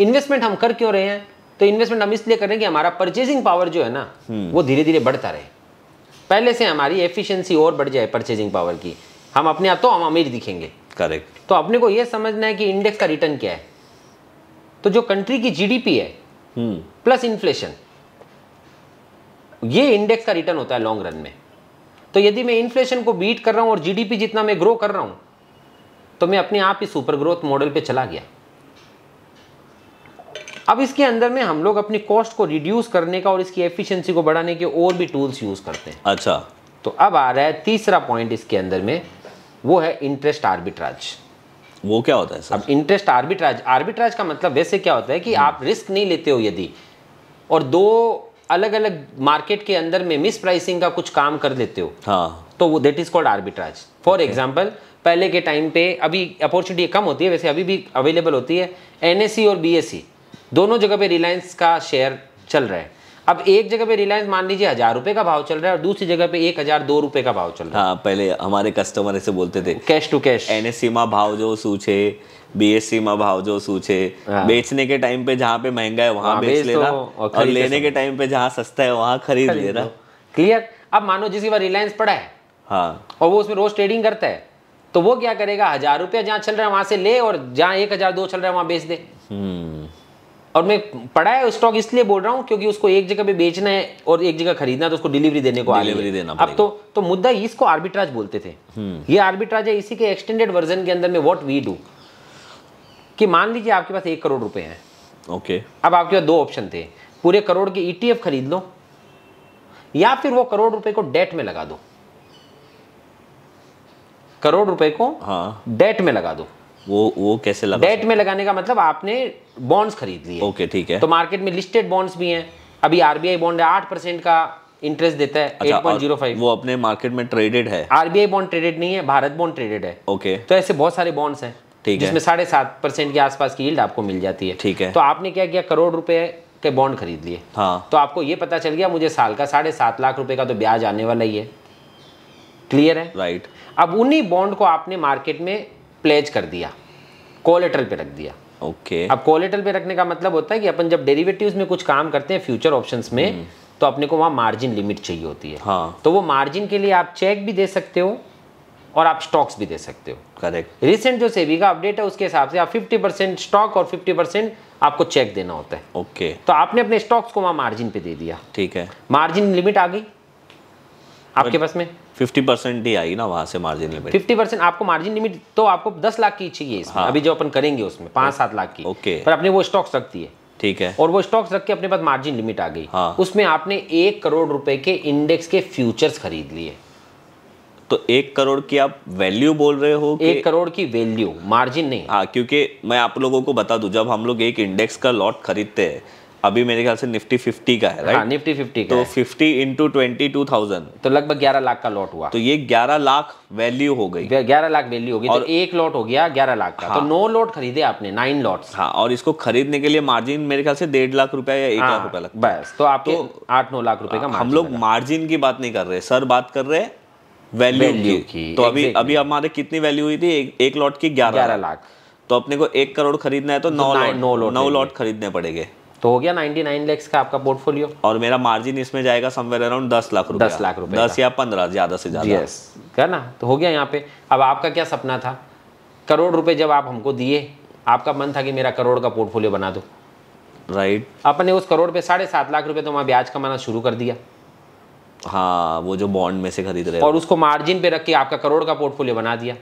इन्वेस्टमेंट हम कर क्यों रहे हैं तो इन्वेस्टमेंट हम इसलिए करें कि हमारा परचेजिंग पावर जो है ना हम्म। वो धीरे धीरे बढ़ता रहे पहले से हमारी एफिशिएंसी और बढ़ जाए परचेजिंग पावर की हम अपने आप तो हम अमीर दिखेंगे करेक्ट तो अपने को ये समझना है कि इंडेक्स का रिटर्न क्या है तो जो कंट्री की जीडीपी है प्लस हम्म। इन्फ्लेशन ये इंडेक्स का रिटर्न होता है लॉन्ग रन में तो यदि मैं इन्फ्लेशन को बीट कर रहा हूँ और जीडीपी जितना मैं ग्रो कर रहा हूँ तो मैं अपने आप ही सुपर ग्रोथ मॉडल पे चला गया अब इसके अंदर में हम लोग अपनी कॉस्ट को रिड्यूस करने का और इसकी एफिशिएंसी को बढ़ाने के और भी टूल्स यूज़ करते हैं अच्छा तो अब आ रहा है तीसरा पॉइंट इसके अंदर में वो है इंटरेस्ट आर्बिट्राज वो क्या होता है सर? अब इंटरेस्ट आर्बिट्राज आर्बिट्राज का मतलब वैसे क्या होता है कि आप रिस्क हम्म। नहीं लेते हो यदि और दो अलग अलग मार्केट के अंदर में मिस प्राइसिंग का कुछ काम कर देते हो हाँ तो वो that is called arbitrage for example पहले के टाइम पे अभी अपॉर्चुनिटी कम होती है वैसे अभी भी अवेलेबल होती है एन और बी दोनों जगह पे रिलायंस का शेयर चल रहा है अब एक जगह पे रिलायंस मान लीजिए हजार रुपए का भाव चल रहा है और दूसरी जगह पे एक हजार दो रुपए का भाव चल रहा है हाँ, पहले हमारे कस्टमर ऐसे बोलते थे कैश टू कैश एनएससी में भाव जो सूचे बीएससी में भाव जो सूचे हाँ। बेचने के टाइम पे जहाँ पे महंगा है वहां हाँ, बेच लेना और, लेने के टाइम पे जहाँ सस्ता है वहाँ खरीद लेना क्लियर अब मानो जिसकी बार रिलायंस पड़ा है हाँ और वो उसमें रोज ट्रेडिंग करता है तो वो क्या करेगा हजार रुपया जहाँ चल रहा है वहां से ले और जहाँ एक हजार दो चल रहा है वहां बेच दे हम्म। और मैं पढ़ा है स्टॉक इसलिए बोल रहा हूँ क्योंकि उसको एक जगह पे बेचना है और एक जगह खरीदना है तो उसको डिलीवरी देने को डिलीवरी देना अब तो तो मुद्दा इसको आर्बिट्राज बोलते थे हम्म। ये आर्बिट्राज है इसी के एक्सटेंडेड वर्जन के अंदर में वॉट वी डू कि मान लीजिए आपके पास एक करोड़ रुपए हैं ओके अब आपके पास दो ऑप्शन थे पूरे करोड़ के ई e खरीद लो या फिर वो करोड़ रुपए को डेट में लगा दो करोड़ रुपए को हाँ डेट में लगा दो वो वो कैसे लगा डेट में लगाने का मतलब आपने बॉन्ड्स खरीद लिए ओके ठीक है तो मार्केट में लिस्टेड बॉन्ड्स भी हैं अभी आरबीआई बॉन्ड है आठ परसेंट का इंटरेस्ट देता है एट पॉइंट जीरो फाइव वो अपने मार्केट में ट्रेडेड है आरबीआई बॉन्ड ट्रेडेड नहीं है भारत बॉन्ड ट्रेडेड है ओके तो ऐसे बहुत सारे बॉन्ड्स हैं ठीक है जिसमें साढ़े सात परसेंट के आसपास की यील्ड आपको मिल जाती है ठीक है तो आपने क्या किया करोड़ रुपए के बॉन्ड खरीद लिए हाँ तो आपको ये पता चल गया मुझे साल का साढ़े सात लाख रुपए का तो ब्याज आने वाला ही है क्लियर है राइट अब उन्हीं बॉन्ड को आपने मार्केट में प्लेज कर दिया कोलेटरल पे रख दिया ओके okay. अब कोलेटरल पे रखने का मतलब होता है कि अपन जब डेरिवेटिव्स में कुछ काम करते हैं फ्यूचर ऑप्शंस में हम्म। तो अपने को वहाँ मार्जिन लिमिट चाहिए होती है हाँ. तो वो मार्जिन के लिए आप चेक भी दे सकते हो और आप स्टॉक्स भी दे सकते हो करेक्ट रिसेंट जो सेबी का अपडेट है उसके हिसाब से आप 50 परसेंट स्टॉक और 50 परसेंट आपको चेक देना होता है ओके okay. तो आपने अपने स्टॉक्स को वहाँ मार्जिन पे दे दिया ठीक है मार्जिन लिमिट आ गई आपके पास में फिफ्टी परसेंट ही आएगी ना वहाँ से मार्जिन लिमिट फिफ्टी परसेंट आपको मार्जिन लिमिट तो आपको दस लाख की चाहिए इसमें हाँ। अभी जो अपन करेंगे उसमें पाँच सात लाख की ओके पर अपने वो स्टॉक्स रखती है ठीक है और वो स्टॉक्स रख के अपने पास मार्जिन लिमिट आ गई हाँ। उसमें आपने एक करोड़ रुपए के इंडेक्स के फ्यूचर्स खरीद लिए तो एक करोड़ की आप वैल्यू बोल रहे हो एक करोड़ की वैल्यू मार्जिन नहीं हाँ क्योंकि मैं आप लोगों को बता दूं जब हम लोग एक इंडेक्स का लॉट खरीदते हैं अभी मेरे ख्याल से निफ्टी फिफ्टी का है राइट हाँ, निफ्टी फिफ्टी तो fifty into twenty two thousand तो लगभग ग्यारह लाख का लॉट हुआ तो ये ग्यारह लाख वैल्यू हो गई ग्यारह लाख वैल्यू हो गई तो और तो एक लॉट हो गया ग्यारह लाख का तो हाँ, तो नौ लॉट खरीदे आपने नाइन लॉट हाँ और इसको खरीदने के लिए मार्जिन मेरे ख्याल से डेढ़ लाख रुपया या एक हाँ, लाख रुपया लगता बस तो आप तो आठ नौ लाख रुपए का हम लोग मार्जिन की बात नहीं कर रहे सर बात कर रहे वैल्यू की, की तो अभी अभी हमारे कितनी वैल्यू हुई थी एक लॉट की ग्यारह लाख तो अपने को एक करोड़ खरीदना है तो नौ लॉट नौ लॉट खरीदने पड़ेंगे तो हो गया 99 लाख का आपका पोर्टफोलियो और मेरा मार्जिन इसमें जाएगा समवेयर अराउंड दस लाख रुपए दस लाख रुपए दस या पंद्रह ज्यादा से ज्यादा यस है ना तो हो गया यहाँ पे अब आपका क्या सपना था करोड़ रुपए जब आप हमको दिए आपका मन था कि मेरा करोड़ का पोर्टफोलियो बना दो राइट right. आपने उस करोड़ पे साढ़े सात लाख रुपए तो वहाँ ब्याज कमाना शुरू कर दिया हाँ वो जो बॉन्ड में से खरीद रहे और उसको मार्जिन पे रख के आपका करोड़ का पोर्टफोलियो बना दिया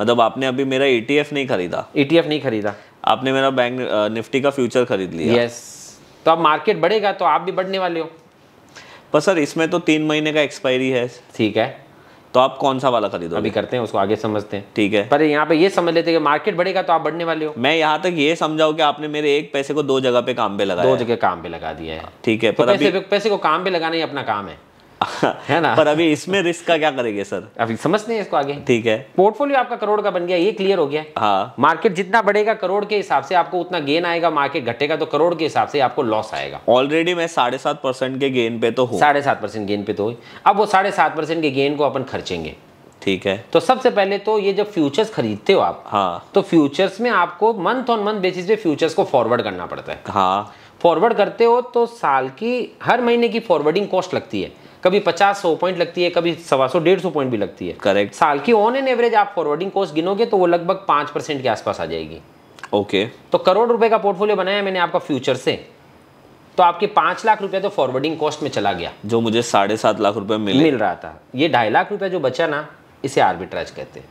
मतलब आपने अभी मेरा ईटीएफ e नहीं खरीदा ईटीएफ e नहीं खरीदा आपने मेरा बैंक निफ्टी का फ्यूचर खरीद लिया यस yes. तो अब मार्केट बढ़ेगा तो आप भी बढ़ने वाले हो पर सर इसमें तो तीन महीने का एक्सपायरी है ठीक है तो आप कौन सा वाला खरीदो अभी करते हैं उसको आगे समझते हैं ठीक है पर यहाँ पे ये समझ लेते हैं कि मार्केट बढ़ेगा तो आप बढ़ने वाले हो मैं यहाँ तक ये समझाऊ कि आपने मेरे एक पैसे को दो जगह पे काम पे लगा दो जगह काम पे लगा दिया है ठीक है तो पर पैसे, अभी... पैसे को काम पे लगाना ही अपना काम है है ना पर अभी इसमें रिस्क का क्या करेंगे सर अभी समझते हैं इसको आगे ठीक है पोर्टफोलियो आपका करोड़ का बन गया ये क्लियर हो गया हाँ मार्केट जितना बढ़ेगा करोड़ के हिसाब से आपको उतना गेन आएगा मार्केट घटेगा तो करोड़ के हिसाब से आपको लॉस आएगा ऑलरेडी मैं साढ़े सात परसेंट के गेन पे तो हूँ साढ़े सात परसेंट गेन पे तो अब वो साढ़े सात परसेंट के गेन को अपन खर्चेंगे ठीक है तो सबसे पहले तो ये जब फ्यूचर्स खरीदते हो आप हाँ तो फ्यूचर्स में आपको मंथ ऑन मंथ बेसिस पे फ्यूचर्स को फॉरवर्ड करना पड़ता है हाँ फॉरवर्ड करते हो तो साल की हर महीने की फॉरवर्डिंग कॉस्ट लगती है कभी पचास सौ पॉइंट लगती है कभी सवा सौ डेढ़ सौ पॉइंट भी लगती है करेक्ट साल की ऑन एन एवरेज आप फॉरवर्डिंग कॉस्ट गिनोगे तो वो लगभग पांच परसेंट के आसपास आ जाएगी ओके okay. तो करोड़ रुपए का पोर्टफोलियो बनाया मैंने आपका फ्यूचर से तो आपके पांच लाख रुपए तो फॉरवर्डिंग कॉस्ट में चला गया जो मुझे साढ़े सात लाख रुपया मिल मिल रहा था ये ढाई लाख रुपया जो बचा ना इसे आर्बिट्राज कहते हैं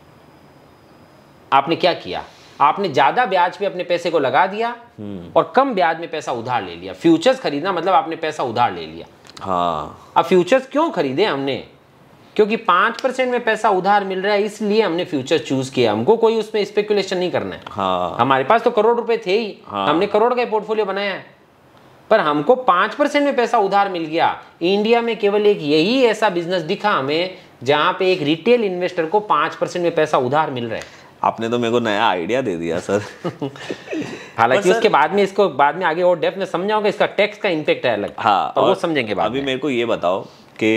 आपने क्या किया आपने ज्यादा ब्याज पे अपने पैसे को लगा दिया हम्म। और कम ब्याज में पैसा उधार ले लिया फ्यूचर्स खरीदना मतलब आपने पैसा उधार ले लिया हाँ अब फ्यूचर्स क्यों खरीदे हमने क्योंकि पांच परसेंट में पैसा उधार मिल रहा है इसलिए हमने फ्यूचर चूज किया हमको कोई उसमें स्पेकुलेशन नहीं करना है हाँ। हमारे पास तो करोड़ रुपए थे ही हाँ। हमने करोड़ का पोर्टफोलियो बनाया है पर हमको पांच परसेंट में पैसा उधार मिल गया इंडिया में केवल एक यही ऐसा बिजनेस दिखा हमें जहां पे एक रिटेल इन्वेस्टर को पांच परसेंट में पैसा उधार मिल रहा है आपने तो मेरे को नया आइडिया दे दिया सर हालांकि उसके बाद में इसको बाद में आगे और डेप्थ में समझाओगे इसका टैक्स का इम्पेक्ट है अलग हाँ पर तो वो समझेंगे बाद अभी मेरे को ये बताओ कि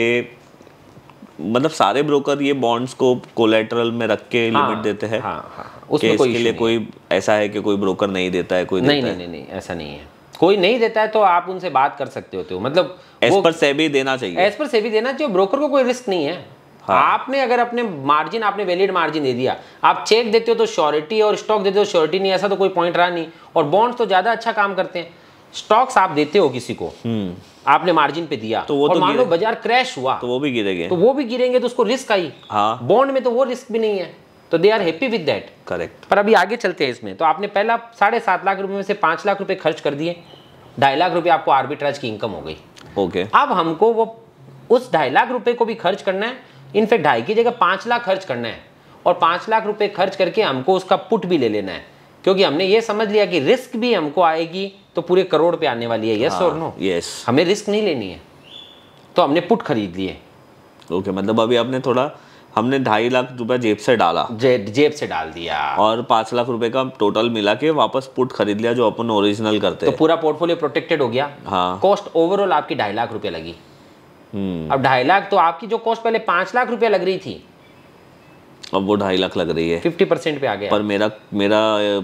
मतलब सारे ब्रोकर ये बॉन्ड्स को कोलेटरल में रख के हाँ, लिमिट देते हैं हाँ, हाँ, हाँ। उसमें कोई लिए कोई ऐसा है कि कोई ब्रोकर नहीं देता है कोई नहीं नहीं, नहीं नहीं ऐसा नहीं है कोई नहीं देता है तो आप उनसे बात कर सकते होते हो मतलब एस पर सेबी देना चाहिए एस पर सेबी देना चाहिए ब्रोकर को कोई रिस्क नहीं है हाँ। आपने अगर अपने मार्जिन आपने वैलिड मार्जिन दे दिया आप चेक देते हो तो श्योरिटी और स्टॉक देते हो श्योरिटी नहीं ऐसा तो कोई पॉइंट रहा नहीं और बॉन्ड्स तो ज्यादा अच्छा काम करते हैं स्टॉक्स आप देते हो किसी को हम्म। आपने मार्जिन पे दिया तो वो तो मान लो बाजार क्रैश हुआ तो वो भी गिरेंगे तो वो भी गिरेंगे तो उसको रिस्क आई हाँ बॉन्ड में तो वो रिस्क भी नहीं है तो they are happy with that correct पर अभी आगे चलते हैं इसमें तो आपने पहला साढ़े सात लाख रुपए में से पांच लाख रुपए खर्च कर दिए ढाई लाख रुपए आपको आर्बिट्राज की इनकम हो गई ओके okay. अब हमको वो उस ढाई लाख रुपए को भी खर्च करना है इनफेक्ट ढाई की जगह पाँच लाख खर्च करना है और पाँच लाख रुपए खर्च करके हमको उसका पुट भी ले लेना है क्योंकि हमने ये समझ लिया कि रिस्क भी हमको आएगी तो पूरे करोड़ पे आने वाली है यस और नो यस हमें रिस्क नहीं लेनी है तो हमने पुट खरीद लिए ओके okay, मतलब अभी आपने थोड़ा हमने ढाई लाख रुपए जेब से डाला जे, जेब से डाल दिया और पांच लाख रुपए का टोटल मिला के वापस पुट खरीद लिया जो अपन ओरिजिनल करते तो पूरा पोर्टफोलियो प्रोटेक्टेड हो गया हाँ कॉस्ट ओवरऑल आपकी ढाई लाख रुपए लगी हम्म। अब ढाई लाख तो आपकी जो कॉस्ट पहले पांच लाख रुपया लग रही थी अब वो ढाई लाख लग रही है फिफ्टी परसेंट पे आ गया पर मेरा मेरा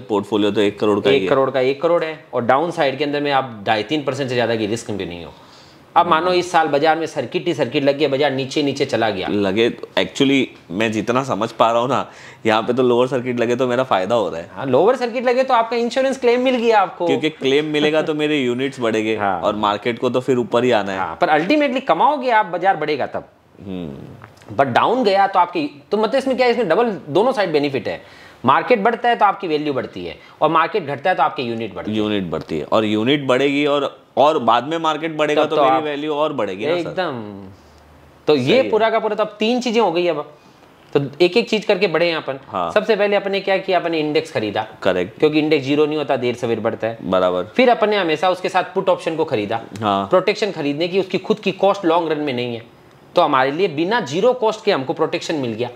पोर्टफोलियो तो एक करोड़ का एक करोड़ का एक करोड़ है और डाउन साइड के अंदर में आप ढाई तीन परसेंट से ज़्यादा की रिस्क भी नहीं हो अब मानो इस साल बाजार में सर्किट ही सर्किट लग गया बाजार नीचे नीचे चला गया लगे तो एक्चुअली मैं जितना समझ पा रहा हूँ ना यहाँ पे तो लोअर सर्किट लगे तो मेरा फायदा हो रहा है हाँ, लोअर सर्किट लगे तो आपका इंश्योरेंस क्लेम मिल गया आपको क्योंकि क्लेम मिलेगा तो मेरे यूनिट्स बढ़ेगे हाँ। और मार्केट को तो फिर ऊपर ही आना है हाँ, पर अल्टीमेटली कमाओगे आप बाजार बढ़ेगा तब बट हम्म। डाउन गया तो आपकी तो मतलब इसमें क्या है इसमें डबल दोनों साइड बेनिफिट है मार्केट बढ़ता है तो आपकी वैल्यू बढ़ती है और मार्केट घटता है तो आपकी यूनिट बढ़ती है यूनिट बढ़ती है और यूनिट बढ़ेगी और और बाद में मार्केट बढ़ेगा तो, तो मेरी वैल्यू और बढ़ेगी एकदम तो ये पूरा का पूरा तो अब तीन चीजें हो गई अब तो एक एक चीज करके बढ़े अपन हाँ। सबसे पहले अपने क्या किया अपने इंडेक्स खरीदा करेक्ट क्योंकि इंडेक्स जीरो नहीं होता देर सवेर बढ़ता है बराबर फिर अपने हमेशा उसके साथ पुट ऑप्शन को खरीदा हाँ। प्रोटेक्शन खरीदने की उसकी खुद की कॉस्ट लॉन्ग रन में नहीं है तो हमारे लिए बिना जीरो कॉस्ट के हमको प्रोटेक्शन मिल गया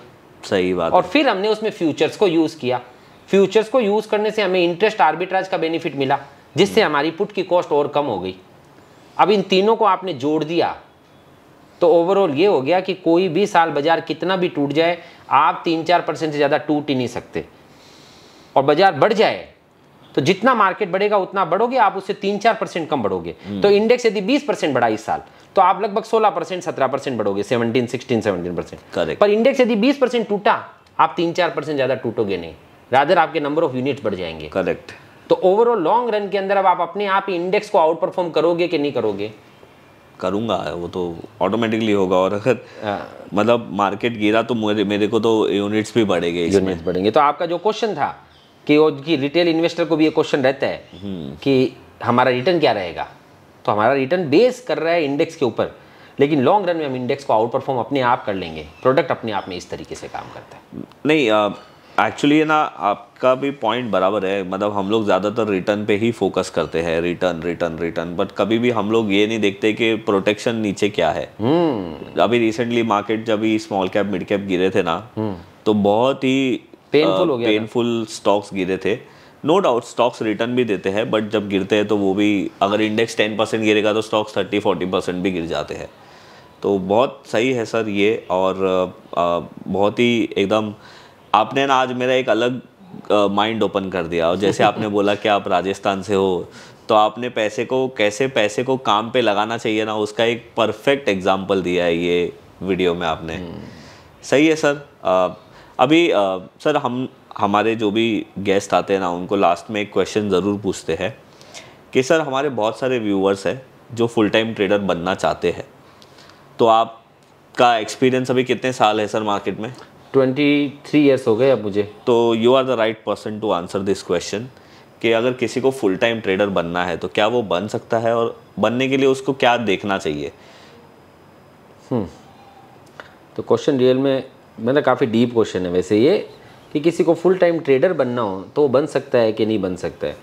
सही बात और फिर हमने उसमें फ्यूचर्स को यूज किया फ्यूचर्स को यूज करने से हमें इंटरेस्ट आर्बिट्राज का बेनिफिट मिला जिससे हमारी पुट की कॉस्ट और कम हो गई अब इन तीनों को आपने जोड़ दिया तो ओवरऑल ये हो गया कि कोई भी साल बाजार कितना भी टूट जाए आप तीन चार परसेंट से ज़्यादा टूट ही नहीं सकते और बाजार बढ़ जाए तो जितना मार्केट बढ़ेगा उतना बढ़ोगे आप उससे तीन चार परसेंट कम बढ़ोगे हम्म। तो इंडेक्स यदि बीस परसेंट बढ़ा इस साल तो आप लगभग सोलह परसेंट सत्रह परसेंट बढ़ोगे सेवनटीन सिक्सटीन सेवनटीन परसेंट पर इंडेक्स यदि बीस परसेंट टूटा आप तीन चार परसेंट ज़्यादा टूटोगे नहीं राधर आपके नंबर ऑफ यूनिट बढ़ जाएंगे करेक्ट तो ओवरऑल लॉन्ग रन के अंदर अब आप अपने आप ही इंडेक्स को आउट परफॉर्म करोगे कि नहीं करोगे करूंगा वो तो ऑटोमेटिकली होगा और अगर हाँ। मतलब मार्केट गिरा तो मेरे मेरे को तो यूनिट्स भी बढ़ेंगे यूनिट्स बढ़ेंगे तो आपका जो क्वेश्चन था कि वो कि रिटेल इन्वेस्टर को भी ये क्वेश्चन रहता है हम्म। कि हमारा रिटर्न क्या रहेगा तो हमारा रिटर्न बेस कर रहा है इंडेक्स के ऊपर लेकिन लॉन्ग रन में हम इंडेक्स को आउट परफॉर्म अपने आप कर लेंगे प्रोडक्ट अपने आप में इस तरीके से काम करता है नहीं एक्चुअली ना आपका भी पॉइंट बराबर है मतलब हम लोग ज़्यादातर रिटर्न पे ही फोकस करते हैं रिटर्न रिटर्न रिटर्न बट कभी भी हम लोग ये नहीं देखते कि प्रोटेक्शन नीचे क्या है hmm. अभी रिसेंटली मार्केट जब भी स्मॉल कैप मिड कैप गिरे थे ना hmm. तो बहुत ही पेनफुल पेनफुल स्टॉक्स गिरे थे नो डाउट स्टॉक्स रिटर्न भी देते हैं बट जब गिरते हैं तो वो भी अगर इंडेक्स टेन परसेंट गिरेगा तो स्टॉक्स थर्टी फोर्टी परसेंट भी गिर जाते हैं तो बहुत सही है सर ये और आ, बहुत ही एकदम आपने ना आज मेरा एक अलग माइंड ओपन कर दिया और जैसे आपने बोला कि आप राजस्थान से हो तो आपने पैसे को कैसे पैसे को काम पे लगाना चाहिए ना उसका एक परफेक्ट एग्जाम्पल दिया है ये वीडियो में आपने हम्म। सही है सर आ, अभी आ, सर हम हमारे जो भी गेस्ट आते हैं ना उनको लास्ट में एक क्वेश्चन ज़रूर पूछते हैं कि सर हमारे बहुत सारे व्यूअर्स हैं जो फुल टाइम ट्रेडर बनना चाहते हैं तो आपका एक्सपीरियंस अभी कितने साल है सर मार्केट में ट्वेंटी थ्री ईयर्स हो गए अब मुझे तो you are the right person to answer this question कि अगर किसी को फुल टाइम ट्रेडर बनना है तो क्या वो बन सकता है और बनने के लिए उसको क्या देखना चाहिए हम्म। तो क्वेश्चन रियल में मतलब काफ़ी डीप क्वेश्चन है वैसे ये कि किसी को फुल टाइम ट्रेडर बनना हो तो वो बन सकता है कि नहीं बन सकता है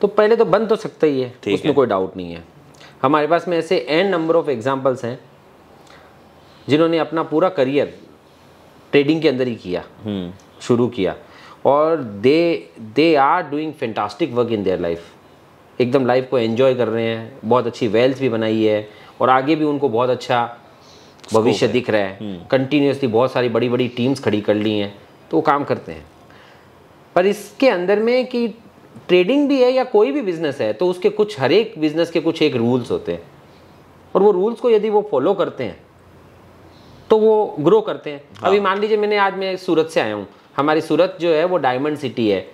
तो पहले तो बन तो सकता ही है उसमें कोई डाउट नहीं है हमारे पास में ऐसे एन नंबर ऑफ एग्जाम्पल्स हैं जिन्होंने अपना पूरा करियर ट्रेडिंग के अंदर ही किया हम्म। शुरू किया और they they are doing fantastic work in their life एकदम लाइफ को एन्जॉय कर रहे हैं बहुत अच्छी वेल्थ भी बनाई है और आगे भी उनको बहुत अच्छा भविष्य दिख रहा है कंटिन्यूसली हम्म। बहुत सारी बड़ी बड़ी टीम्स खड़ी कर ली हैं तो वो काम करते हैं पर इसके अंदर में कि ट्रेडिंग भी है या कोई भी बिजनेस है तो उसके कुछ हर एक बिजनेस के कुछ एक रूल्स होते हैं और वो रूल्स को यदि वो फॉलो करते हैं तो वो ग्रो करते हैं हाँ। अभी मान लीजिए मैंने आज मैं सूरत से आया हूँ हमारी सूरत जो है वो डायमंड सिटी है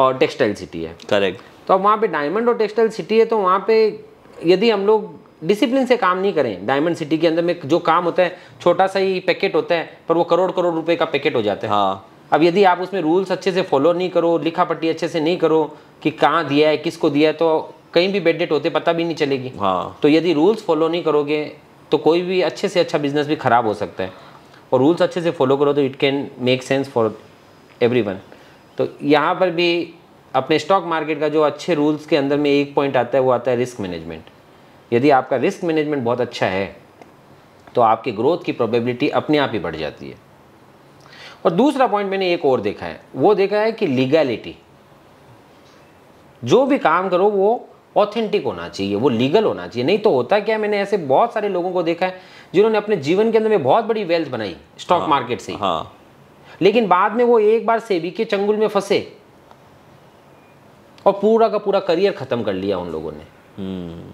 और टेक्सटाइल सिटी है करेक्ट तो अब वहाँ पे डायमंड और टेक्सटाइल सिटी है तो वहाँ पे यदि हम लोग डिसिप्लिन से काम नहीं करें डायमंड सिटी के अंदर में जो काम होता है छोटा सा ही पैकेट होता है पर वो करोड़ करोड़ रुपए का पैकेट हो जाता है हाँ अब यदि आप उसमें रूल्स अच्छे से फॉलो नहीं करो लिखा पट्टी अच्छे से नहीं करो कि कहाँ दिया है किसको दिया है तो कहीं भी बेड डेट होते पता भी नहीं चलेगी हाँ तो यदि रूल्स फॉलो नहीं करोगे तो कोई भी अच्छे से अच्छा बिजनेस भी ख़राब हो सकता है और रूल्स अच्छे से फॉलो करो तो it can make sense for every तो यहाँ पर भी अपने स्टॉक मार्केट का जो अच्छे रूल्स के अंदर में एक पॉइंट आता है वो आता है रिस्क मैनेजमेंट यदि आपका रिस्क मैनेजमेंट बहुत अच्छा है तो आपकी ग्रोथ की प्रोबेबिलिटी अपने आप ही बढ़ जाती है और दूसरा पॉइंट मैंने एक और देखा है वो देखा है कि लीगैलिटी जो भी काम करो वो ऑथेंटिक होना चाहिए वो लीगल होना चाहिए नहीं तो होता क्या मैंने ऐसे बहुत सारे लोगों को देखा है जिन्होंने अपने जीवन के अंदर में बहुत बड़ी वेल्थ बनाई स्टॉक हाँ, मार्केट से हाँ. लेकिन बाद में वो एक बार सेबी के चंगुल में फंसे और पूरा का पूरा करियर खत्म कर लिया उन लोगों ने हम्म।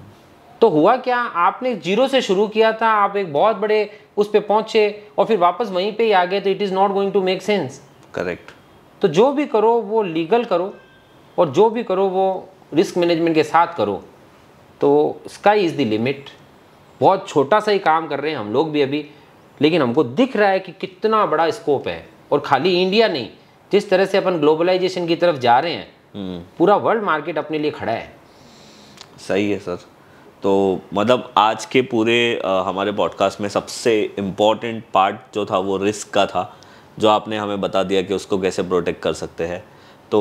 तो हुआ क्या आपने जीरो से शुरू किया था आप एक बहुत बड़े उस पर पहुंचे और फिर वापस वहीं पे ही आ गए तो it is not going to make sense correct तो जो भी करो वो लीगल करो और जो भी करो वो रिस्क मैनेजमेंट के साथ करो तो स्काई इज़ द लिमिट बहुत छोटा सा ही काम कर रहे हैं हम लोग भी अभी लेकिन हमको दिख रहा है कि कितना बड़ा स्कोप है और खाली इंडिया नहीं जिस तरह से अपन ग्लोबलाइजेशन की तरफ जा रहे हैं हम्म। पूरा वर्ल्ड मार्केट अपने लिए खड़ा है सही है सर तो मतलब आज के पूरे आ, हमारे पॉडकास्ट में सबसे इम्पोर्टेंट पार्ट जो था वो रिस्क का था जो आपने हमें बता दिया कि उसको कैसे प्रोटेक्ट कर सकते हैं तो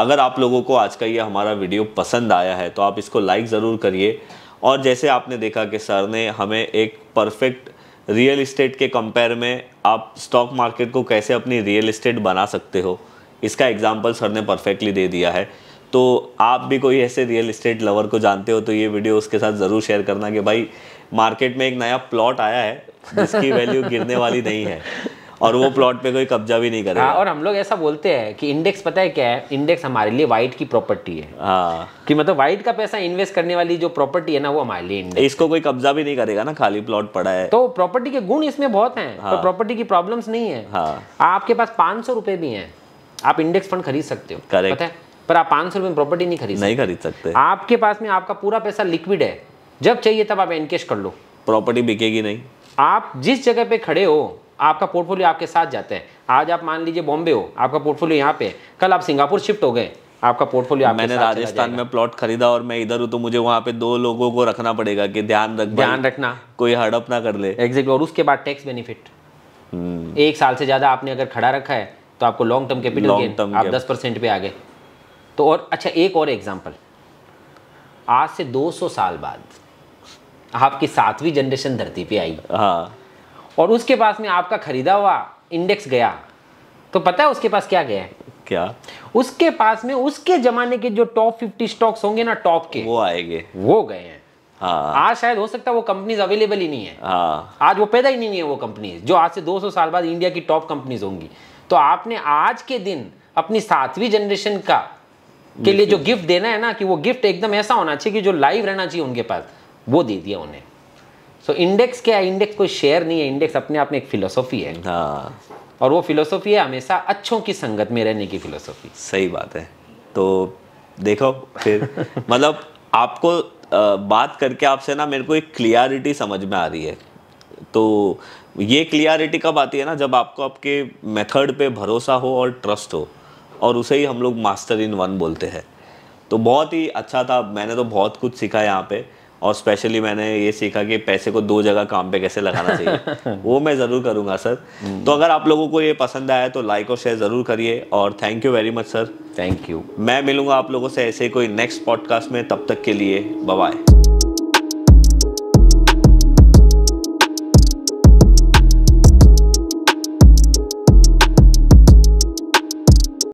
अगर आप लोगों को आज का ये हमारा वीडियो पसंद आया है तो आप इसको लाइक ज़रूर करिए और जैसे आपने देखा कि सर ने हमें एक परफेक्ट रियल इस्टेट के कंपेयर में आप स्टॉक मार्केट को कैसे अपनी रियल इस्टेट बना सकते हो इसका एग्जाम्पल सर ने परफेक्टली दे दिया है तो आप भी कोई ऐसे रियल इस्टेट लवर को जानते हो तो ये वीडियो उसके साथ ज़रूर शेयर करना कि भाई मार्केट में एक नया प्लॉट आया है जिसकी वैल्यू गिरने वाली नहीं है और वो प्लॉट पे कोई कब्जा भी नहीं करेगा हाँ, और हम लोग ऐसा बोलते हैं कि इंडेक्स पता है क्या है इंडेक्स हमारे लिए व्हाइट की प्रॉपर्टी है हाँ कि मतलब व्हाइट का पैसा इन्वेस्ट करने वाली जो प्रॉपर्टी है ना वो हमारे लिए इंडेक्स इसको कोई कब्जा भी नहीं करेगा ना खाली प्लॉट पड़ा है तो प्रॉपर्टी के गुण इसमें बहुत है हाँ। प्रॉपर्टी की प्रॉब्लम नहीं है हाँ। आपके पास पांच सौ रुपए भी है आप इंडेक्स फंड खरीद सकते हो करेक्ट है पर आप पाँच सौ रुपए में प्रॉपर्टी नहीं खरीद नहीं खरीद सकते आपके पास में आपका पूरा पैसा लिक्विड है जब चाहिए तब आप एनकेश कर लो प्रॉपर्टी बिकेगी नहीं आप जिस जगह पे खड़े हो आपका पोर्टफोलियो आपके साथ जाता है आज आप मान लीजिए बॉम्बे हो आपका पोर्टफोलियो यहाँ पे कल आप सिंगापुर शिफ्ट हो गए आपका पोर्टफोलियो आप मैंने राजस्थान में प्लॉट खरीदा और मैं इधर हूँ तो मुझे वहाँ पे दो लोगों को रखना पड़ेगा कि ध्यान रख ध्यान रखना कोई हड़प ना कर ले एग्जैक्ट और उसके बाद टैक्स हम्म। बेनिफिट एक साल से ज़्यादा आपने अगर खड़ा रखा है तो आपको लॉन्ग टर्म कैपिटल गेन आप दस परसेंट पे आ गए तो और अच्छा एक और एग्जाम्पल आज से 200 साल बाद आपकी सातवीं जनरेशन धरती पे आई हाँ और उसके पास में आपका खरीदा हुआ इंडेक्स गया तो पता है उसके पास क्या गया है क्या उसके पास में उसके जमाने के जो टॉप फिफ्टी स्टॉक्स होंगे ना टॉप के वो आएंगे वो गए हैं हाँ। आज शायद हो सकता है वो कंपनीज अवेलेबल ही नहीं है हाँ। आज वो पैदा ही नहीं है वो कंपनीज जो आज से 200 साल बाद इंडिया की टॉप कंपनीज होंगी तो आपने आज के दिन अपनी सातवीं जनरेशन का के लिए जो गिफ्ट देना है ना कि वो गिफ्ट एकदम ऐसा होना चाहिए कि जो लाइव रहना चाहिए उनके पास वो दे दिया उन्हें सो so, इंडेक्स क्या है इंडेक्स कोई शेयर नहीं है इंडेक्स अपने आप में एक फिलोसॉफी है हाँ और वो फिलोसॉफी है हमेशा अच्छों की संगत में रहने की फिलोसॉफी सही बात है तो देखो फिर मतलब आपको आ, बात करके आपसे ना मेरे को एक क्लियरिटी समझ में आ रही है तो ये क्लियरिटी कब आती है ना जब आपको आपके मेथड पे भरोसा हो और ट्रस्ट हो और उसे ही हम लोग मास्टर इन वन बोलते हैं तो बहुत ही अच्छा था मैंने तो बहुत कुछ सीखा यहाँ पे और स्पेशली मैंने ये सीखा कि पैसे को दो जगह काम पे कैसे लगाना चाहिए वो मैं ज़रूर करूंगा सर हम्म। तो अगर आप लोगों को ये पसंद आया तो लाइक और शेयर ज़रूर करिए और thank you very much sir thank you मैं मिलूंगा आप लोगों से ऐसे कोई नेक्स्ट पॉडकास्ट में तब तक के लिए बाय